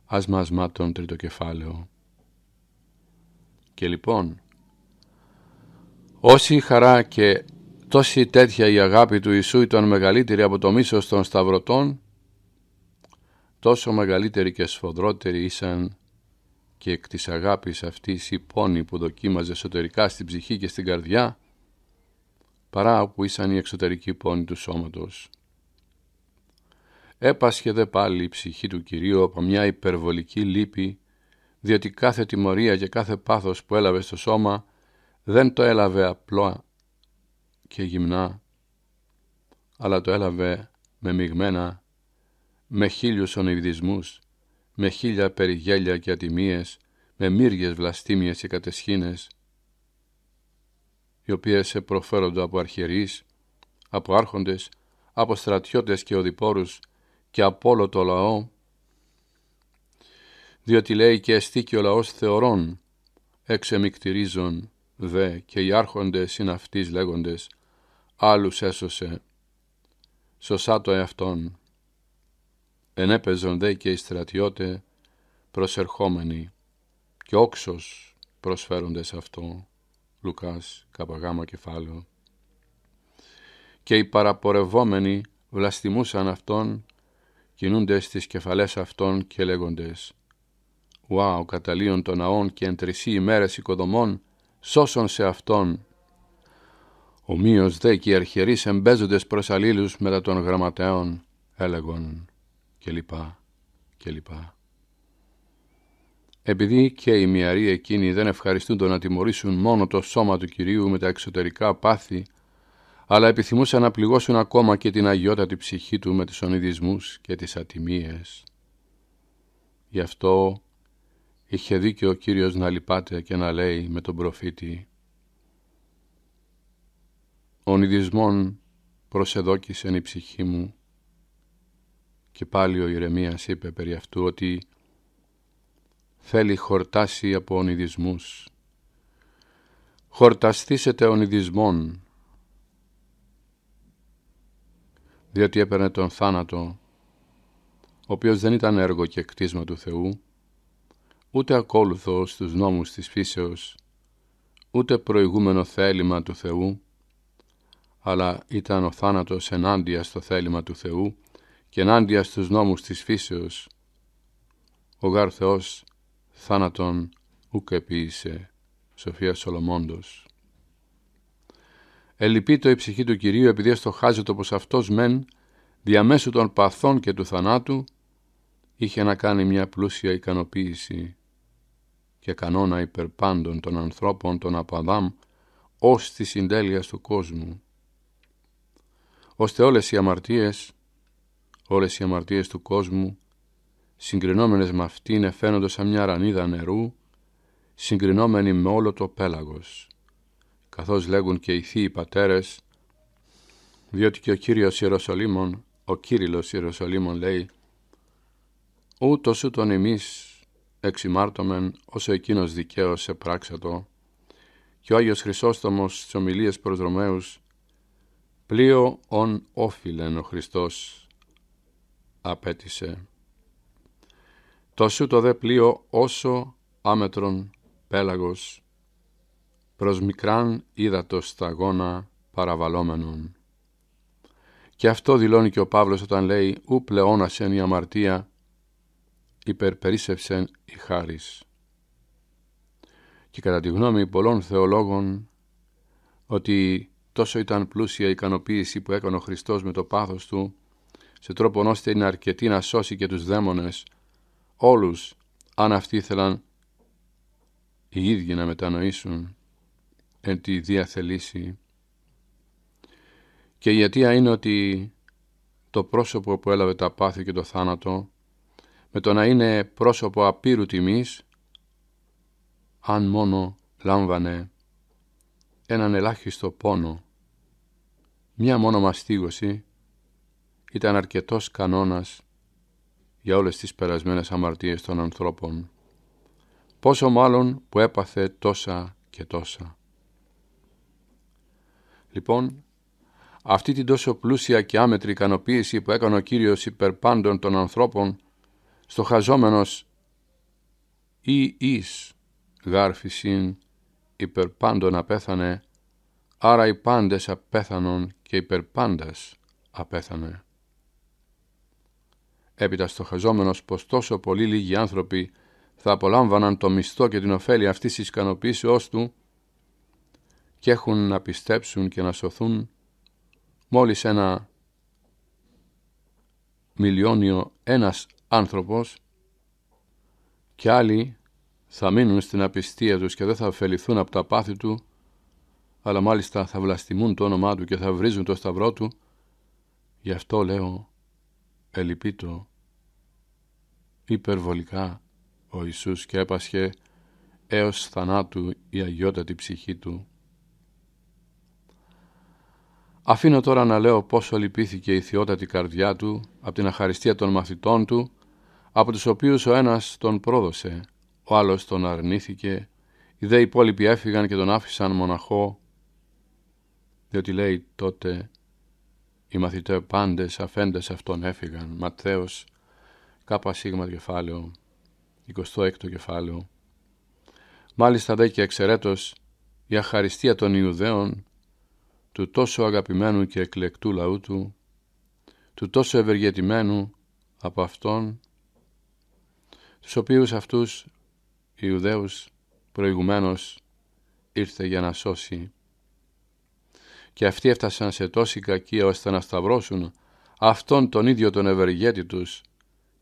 Speaker 1: ασμασμάτων τρίτο κεφάλαιο. Και λοιπόν, όση χαρά και τόση τέτοια η αγάπη του Ιησού ήταν μεγαλύτερη από το μίσος των σταυρωτών, τόσο μεγαλύτερη και σφοδρότερη ήσαν και εκ της αγάπης αυτής η πόνη που δοκίμαζε εσωτερικά στην ψυχή και στην καρδιά, παρά που ήσαν η εξωτερική πόνη του σώματος. Έπασχε δε πάλι η ψυχή του Κυρίου από μια υπερβολική λύπη, διότι κάθε τιμωρία και κάθε πάθος που έλαβε στο σώμα δεν το έλαβε απλό και γυμνά, αλλά το έλαβε με μειγμένα, με χίλιους ονειδισμούς με χίλια περιγέλια και ατιμίες, με μύριες βλαστήμιες και κατεσχήνες, οι οποίες σε προφέρονται από αρχιερείς, από άρχοντες, από στρατιώτες και οδηπόρους και από όλο το λαό, διότι λέει και και ο λαός θεωρών, εξεμικτηρίζων δε και οι άρχοντες αυτοίς λέγοντες, άλλους έσωσε, σωσά το εαυτόν, ενέπαιζον δε και οι στρατιώτε προσερχόμενοι και όξος προσφέρονται σε αυτό. Λουκάς, καπαγάμα κεφάλαιο. Και οι παραπορευόμενοι βλαστιμούσαν αυτόν, κινούνται στις κεφαλές αυτών και λέγοντες «Ουά, ο καταλύων των ναών και εν τρισή ημέρες οικοδομών, σώσον σε αυτόν». Ομοίως δε και οι αρχιερείς εμπέζοντες προς αλλήλους μετά των γραμματέων, έλεγον κλπ. κλπ. Επειδή και οι μυαροί εκείνοι δεν ευχαριστούν το να τιμωρήσουν μόνο το σώμα του Κυρίου με τα εξωτερικά πάθη, αλλά επιθυμούσαν να πληγώσουν ακόμα και την αγιότατη ψυχή του με τις ονειδισμούς και τις ατιμίες. Γι' αυτό είχε δίκιο ο Κύριος να λυπάται και να λέει με τον προφήτη «Ονειδισμών προσεδόκησεν η ψυχή μου και πάλι ο Ιερεμίας είπε περί αυτού ότι θέλει χορτάσει από ονειδισμούς. Χορταστήσετε ονειδισμών, διότι έπαιρνε τον θάνατο, ο οποίος δεν ήταν έργο και κτίσμα του Θεού, ούτε ακόλουθο στους νόμους της φύσεως, ούτε προηγούμενο θέλημα του Θεού, αλλά ήταν ο θάνατος ενάντια στο θέλημα του Θεού και ενάντια στους νόμους της φύσεως, ο γάρ Θεός θάνατον ούκ επίησε, Σοφία Σολομόντος. το η ψυχή του Κυρίου επειδή αστοχάζεται πως αυτός μεν, διαμέσου των παθών και του θανάτου, είχε να κάνει μια πλούσια ικανοποίηση και κανόνα υπερπάντων των ανθρώπων των Απαδάμ ως τη συντέλειας του κόσμου, ώστε όλες οι αμαρτίες Όλες οι αμαρτίες του κόσμου, συγκρινόμενες με αυτήν εφαίνοντας σαν μια ρανίδα νερού, συγκρινόμενη με όλο το πέλαγος. Καθώς λέγουν και οι θείοι πατέρες, διότι και ο Κύριος Ιεροσολύμων, ο Κύριλος Ιεροσολύμων λέει «Ούτως ούτων εμείς εξημάρτωμεν όσο εκείνος δικαίως πράξατο, και ο Άγιος Χρυσόστομος στις ομιλίες προς Ρωμαίους «Πλοίο ον όφιλεν ο Χριστός» απέτησε. «Τόσο το δε πλοίο όσο άμετρον πέλαγος προς μικράν ύδατος σταγόνα παραβαλόμενον. Και αυτό δηλώνει και ο Παύλος όταν λέει «Ου πλεώνασεν η αμαρτία, υπερπερίσευσεν η χάρις». Και κατά τη γνώμη πολλών θεολόγων ότι τόσο ήταν πλούσια η ικανοποίηση που έκανε ο Χριστός με το πάθος του, σε τρόπον ώστε είναι αρκετή να σώσει και τους δαίμονες, όλους, αν αυτοί ήθελαν οι ίδιοι να μετανοήσουν εν τη διαθελήσει. Και η αιτία είναι ότι το πρόσωπο που έλαβε τα πάθη και το θάνατο, με το να είναι πρόσωπο απείρου τιμής, αν μόνο λάμβανε έναν ελάχιστο πόνο, μία μόνο μαστίγωση, ήταν αρκετός κανόνας για όλες τις περασμένες αμαρτίες των ανθρώπων. Πόσο μάλλον που έπαθε τόσα και τόσα. Λοιπόν, αυτή την τόσο πλούσια και άμετρη ικανοποίηση που έκανε ο Κύριος υπερπάντων των ανθρώπων, στο χαζόμενος ή εις γάρφησιν υπερπάντων απέθανε, άρα οι πάντες απέθανον και υπερπάντας απέθανε έπειτα στοχαζόμενος πως τόσο πολύ λίγοι άνθρωποι θα απολάμβαναν το μισθό και την ωφέλεια αυτής της ικανοποίησεώς του και έχουν να πιστέψουν και να σωθούν μόλις ένα μιλιόνιο ένας άνθρωπος και άλλοι θα μείνουν στην απιστία τους και δεν θα ωφεληθούν από τα πάθη του αλλά μάλιστα θα βλαστημούν το όνομά του και θα βρίζουν το σταυρό του γι' αυτό λέω ελυπήτω υπερβολικά ο Ιησούς και έπασχε έως θανάτου η αγιότατη ψυχή του. Αφήνω τώρα να λέω πόσο λυπήθηκε η θεότατη καρδιά του από την αχαριστία των μαθητών του, από τους οποίους ο ένας τον πρόδωσε, ο άλλος τον αρνήθηκε, οι δε υπόλοιποι έφυγαν και τον άφησαν μοναχό, διότι λέει τότε οι πάντες αφεντες αφέντες αυτών έφυγαν. Ματθαίος, κάπα σίγμα κεφάλαιο, 26ο κεφάλαιο. Μάλιστα δε και εξαιρέτως η αχαριστία των Ιουδαίων, του τόσο αγαπημένου και εκλεκτού λαού του, του τόσο ευεργετημένου από αυτόν, τους οποίους αυτούς οι Ιουδαίους προηγουμένως ήρθε για να σώσει και αυτοί έφτασαν σε τόση κακία ώστε να σταυρώσουν αυτόν τον ίδιο τον ευεργέτη τους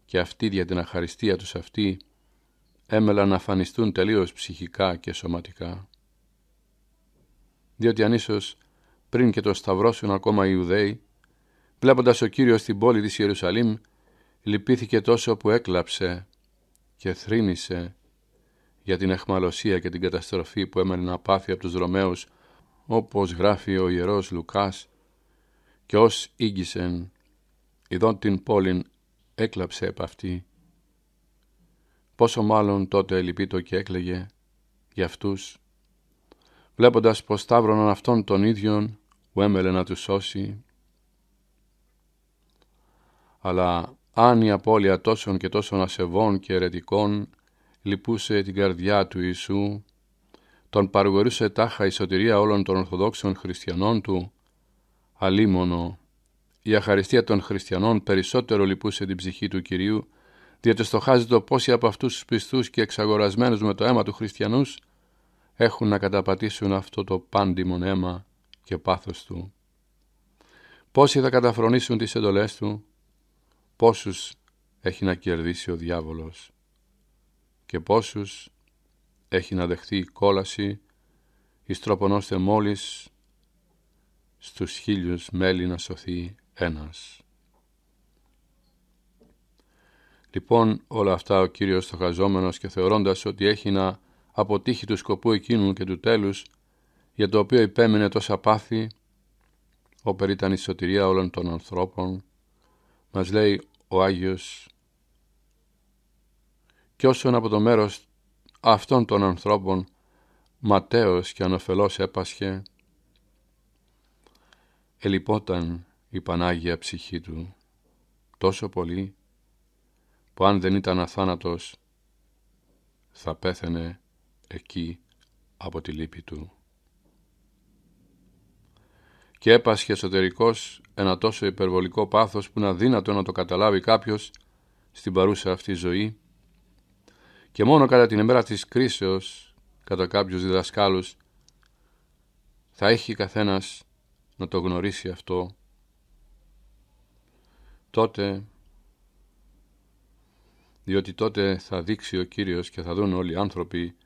Speaker 1: και αυτοί για την αχαριστία τους αυτοί έμελαν να αφανιστούν τελείως ψυχικά και σωματικά. Διότι αν ίσως πριν και το σταυρώσουν ακόμα οι Ιουδαίοι, βλέποντας ο Κύριος στην πόλη της Ιερουσαλήμ, λυπήθηκε τόσο που έκλαψε και θρύνησε για την εχμαλωσία και την καταστροφή που έμενε να πάθει από τους Ρωμαίους όπως γράφει ο Ιερός Λουκάς και ως ήγγισεν, ειδών την πόλην έκλαψε επ' αυτή πόσο μάλλον τότε το και έκλαιγε για αυτούς βλέποντας πως σταύρωναν αυτόν τον ίδιον που έμελε να τους σώσει αλλά αν η απώλεια τόσων και τόσων ασεβών και ερετικών λυπούσε την καρδιά του Ιησού τον παρηγορούσε τάχα η σωτηρία όλων των Ορθοδόξων χριστιανών του, αλίμονο. Η αχαριστία των χριστιανών περισσότερο λυπούσε την ψυχή του Κυρίου, διότι στοχάζει το πόσοι από αυτούς τους πιστούς και εξαγορασμένους με το αίμα του χριστιανούς έχουν να καταπατήσουν αυτό το πάντιμον αίμα και πάθος του. Πόσοι θα καταφρονήσουν τις εντολές του, πόσους έχει να κερδίσει ο διάβολος και πόσους έχει να δεχθεί κόλαση η τρόπον ώστε μόλις στους χίλιους μέλη να σωθεί ένας. Λοιπόν όλα αυτά ο Κύριος στοχαζόμενος και θεωρώντας ότι έχει να αποτύχει του σκοπού εκείνου και του τέλους για το οποίο υπέμεινε τόσα πάθη όπερ ήταν η σωτηρία όλων των ανθρώπων μας λέει ο Άγιος και όσον από το μέρος αυτών των ανθρώπων ματέως και ανοφελώς έπασχε, ελυπόταν η Πανάγια ψυχή του τόσο πολύ που αν δεν ήταν αθάνατος θα πέθαινε εκεί από τη λύπη του. Και έπασχε εσωτερικός ένα τόσο υπερβολικό πάθος που να δύνατο να το καταλάβει κάποιος στην παρούσα αυτή ζωή και μόνο κατά την ημέρα της κρίσεως, κατά κάποιους διδασκάλους, θα έχει καθένας να το γνωρίσει αυτό. Τότε, διότι τότε θα δείξει ο Κύριος και θα δουν όλοι οι άνθρωποι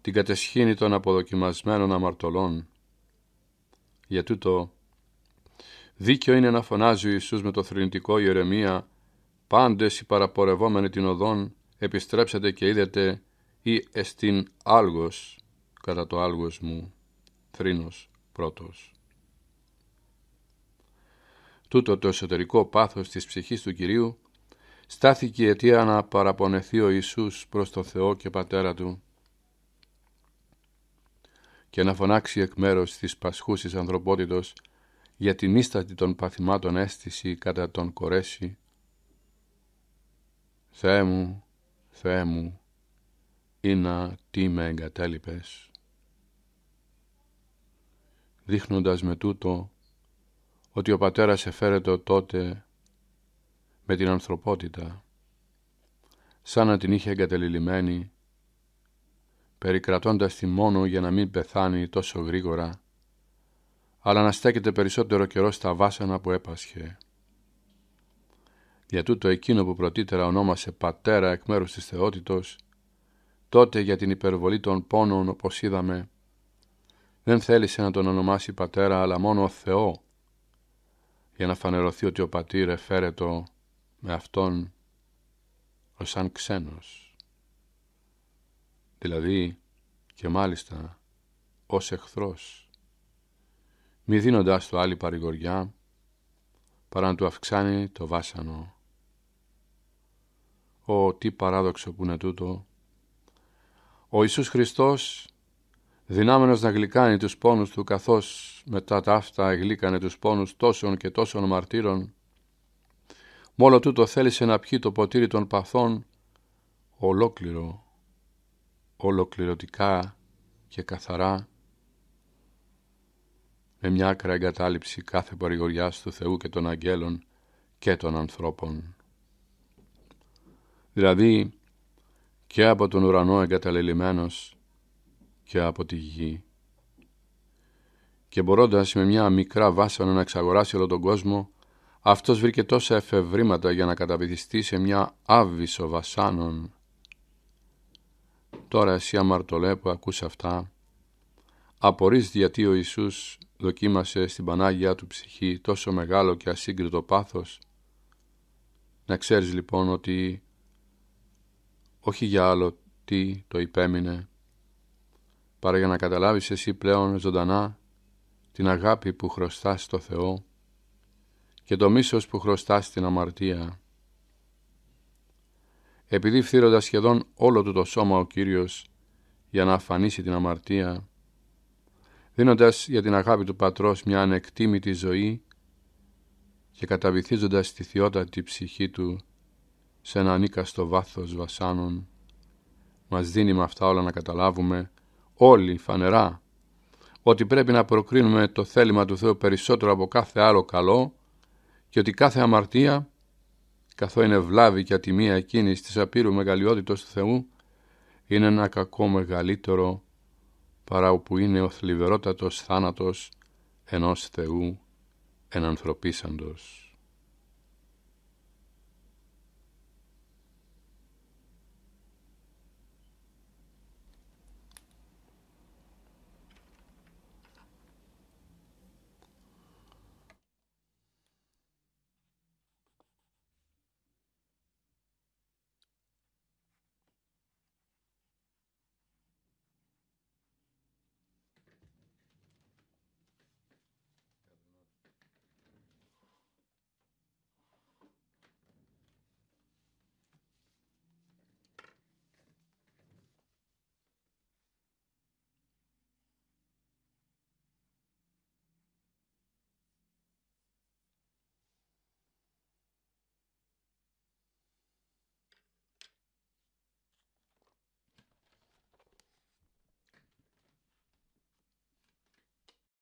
Speaker 1: την κατεσχήνη των αποδοκιμασμένων αμαρτωλών. Για τούτο, δίκαιο είναι να φωνάζει ο Ιησούς με το θρηνητικό Ιερεμία «Πάντες οι παραπορευόμενοι την οδόν Επιστρέψατε και είδετε ή εστίν άλγος κατά το άλγος μου θρήνος πρώτος. Τούτο το εσωτερικό πάθος της ψυχής του Κυρίου στάθηκε η εστιν αλγος κατα το αλγος μου θρηνος πρωτος τουτο το εσωτερικο παθος της ψυχης του κυριου σταθηκε αιτια να παραπονεθεί ο Ιησούς προς τον Θεό και Πατέρα Του και να φωνάξει εκ μέρους της πασχούσης ανθρωπότητος για την ίστατη των παθημάτων αίσθηση κατά τον κορεσι. Θεέ μου, Θεέ μου, είναι τι με εγκατέλειπες. Δείχνοντας με τούτο ότι ο πατέρας εφέρετο τότε με την ανθρωπότητα, σαν να την είχε εγκατελειμμένη, περικρατώντας τη μόνο για να μην πεθάνει τόσο γρήγορα, αλλά να στέκεται περισσότερο καιρό στα βάσανα που έπασχε για τούτο εκείνο που πρωτήτερα ονόμασε πατέρα εκ μέρους της θεότητος, τότε για την υπερβολή των πόνων όπως είδαμε, δεν θέλησε να τον ονομάσει πατέρα αλλά μόνο Θεό, για να φανερωθεί ότι ο πατήρ εφέρετο με αυτόν ως σαν ξένος. Δηλαδή και μάλιστα ως εχθρός, μη δίνοντας του άλλη παρηγοριά, παρά να του αυξάνει το βάσανο Ω, τι παράδοξο που είναι τούτο. Ο Ιησούς Χριστός, δυνάμενος να γλυκάνει τους πόνους του, καθώς μετά τα αυτά γλύκανε τους πόνους τόσων και τόσων μαρτύρων, μόλο τούτο θέλησε να πιει το ποτήρι των παθών ολόκληρο, ολοκληρωτικά και καθαρά, με μια άκρα εγκατάλειψη κάθε παρηγοριάς του Θεού και των αγγέλων και των ανθρώπων δηλαδή και από τον ουρανό εγκαταλελειμμένος και από τη γη. Και μπορώντας με μια μικρά βάσανα να εξαγοράσει όλο τον κόσμο, αυτός βρήκε τόσα εφευρήματα για να καταβυθιστεί σε μια άβυσο βασάνων. Τώρα εσύ αμαρτωλέ που ακούς αυτά, απορείς γιατί ο Ιησούς δοκίμασε στην Πανάγια του ψυχή τόσο μεγάλο και ασύγκριτο πάθος. Να ξέρεις λοιπόν ότι όχι για άλλο τι το υπέμεινε, παρά για να καταλάβεις εσύ πλέον ζωντανά την αγάπη που χρωστάς στο Θεό και το μίσος που χρωστάς στην αμαρτία. Επειδή φθύροντας σχεδόν όλο του το σώμα ο Κύριος για να αφανίσει την αμαρτία, δίνοντας για την αγάπη του Πατρός μια ανεκτήμητη ζωή και καταβυθίζοντας τη θεότατη ψυχή του σε ένα ανίκαστο βάθος βασάνων. Μας δίνει με αυτά όλα να καταλάβουμε, όλοι φανερά, ότι πρέπει να προκρίνουμε το θέλημα του Θεού περισσότερο από κάθε άλλο καλό και ότι κάθε αμαρτία, καθώς είναι βλάβη και ατιμία εκείνης της απείρου μεγαλειότητος του Θεού, είναι ένα κακό μεγαλύτερο παρά όπου είναι ο θλιβερότατος θάνατος ενός Θεού ενανθρωπίσαντος.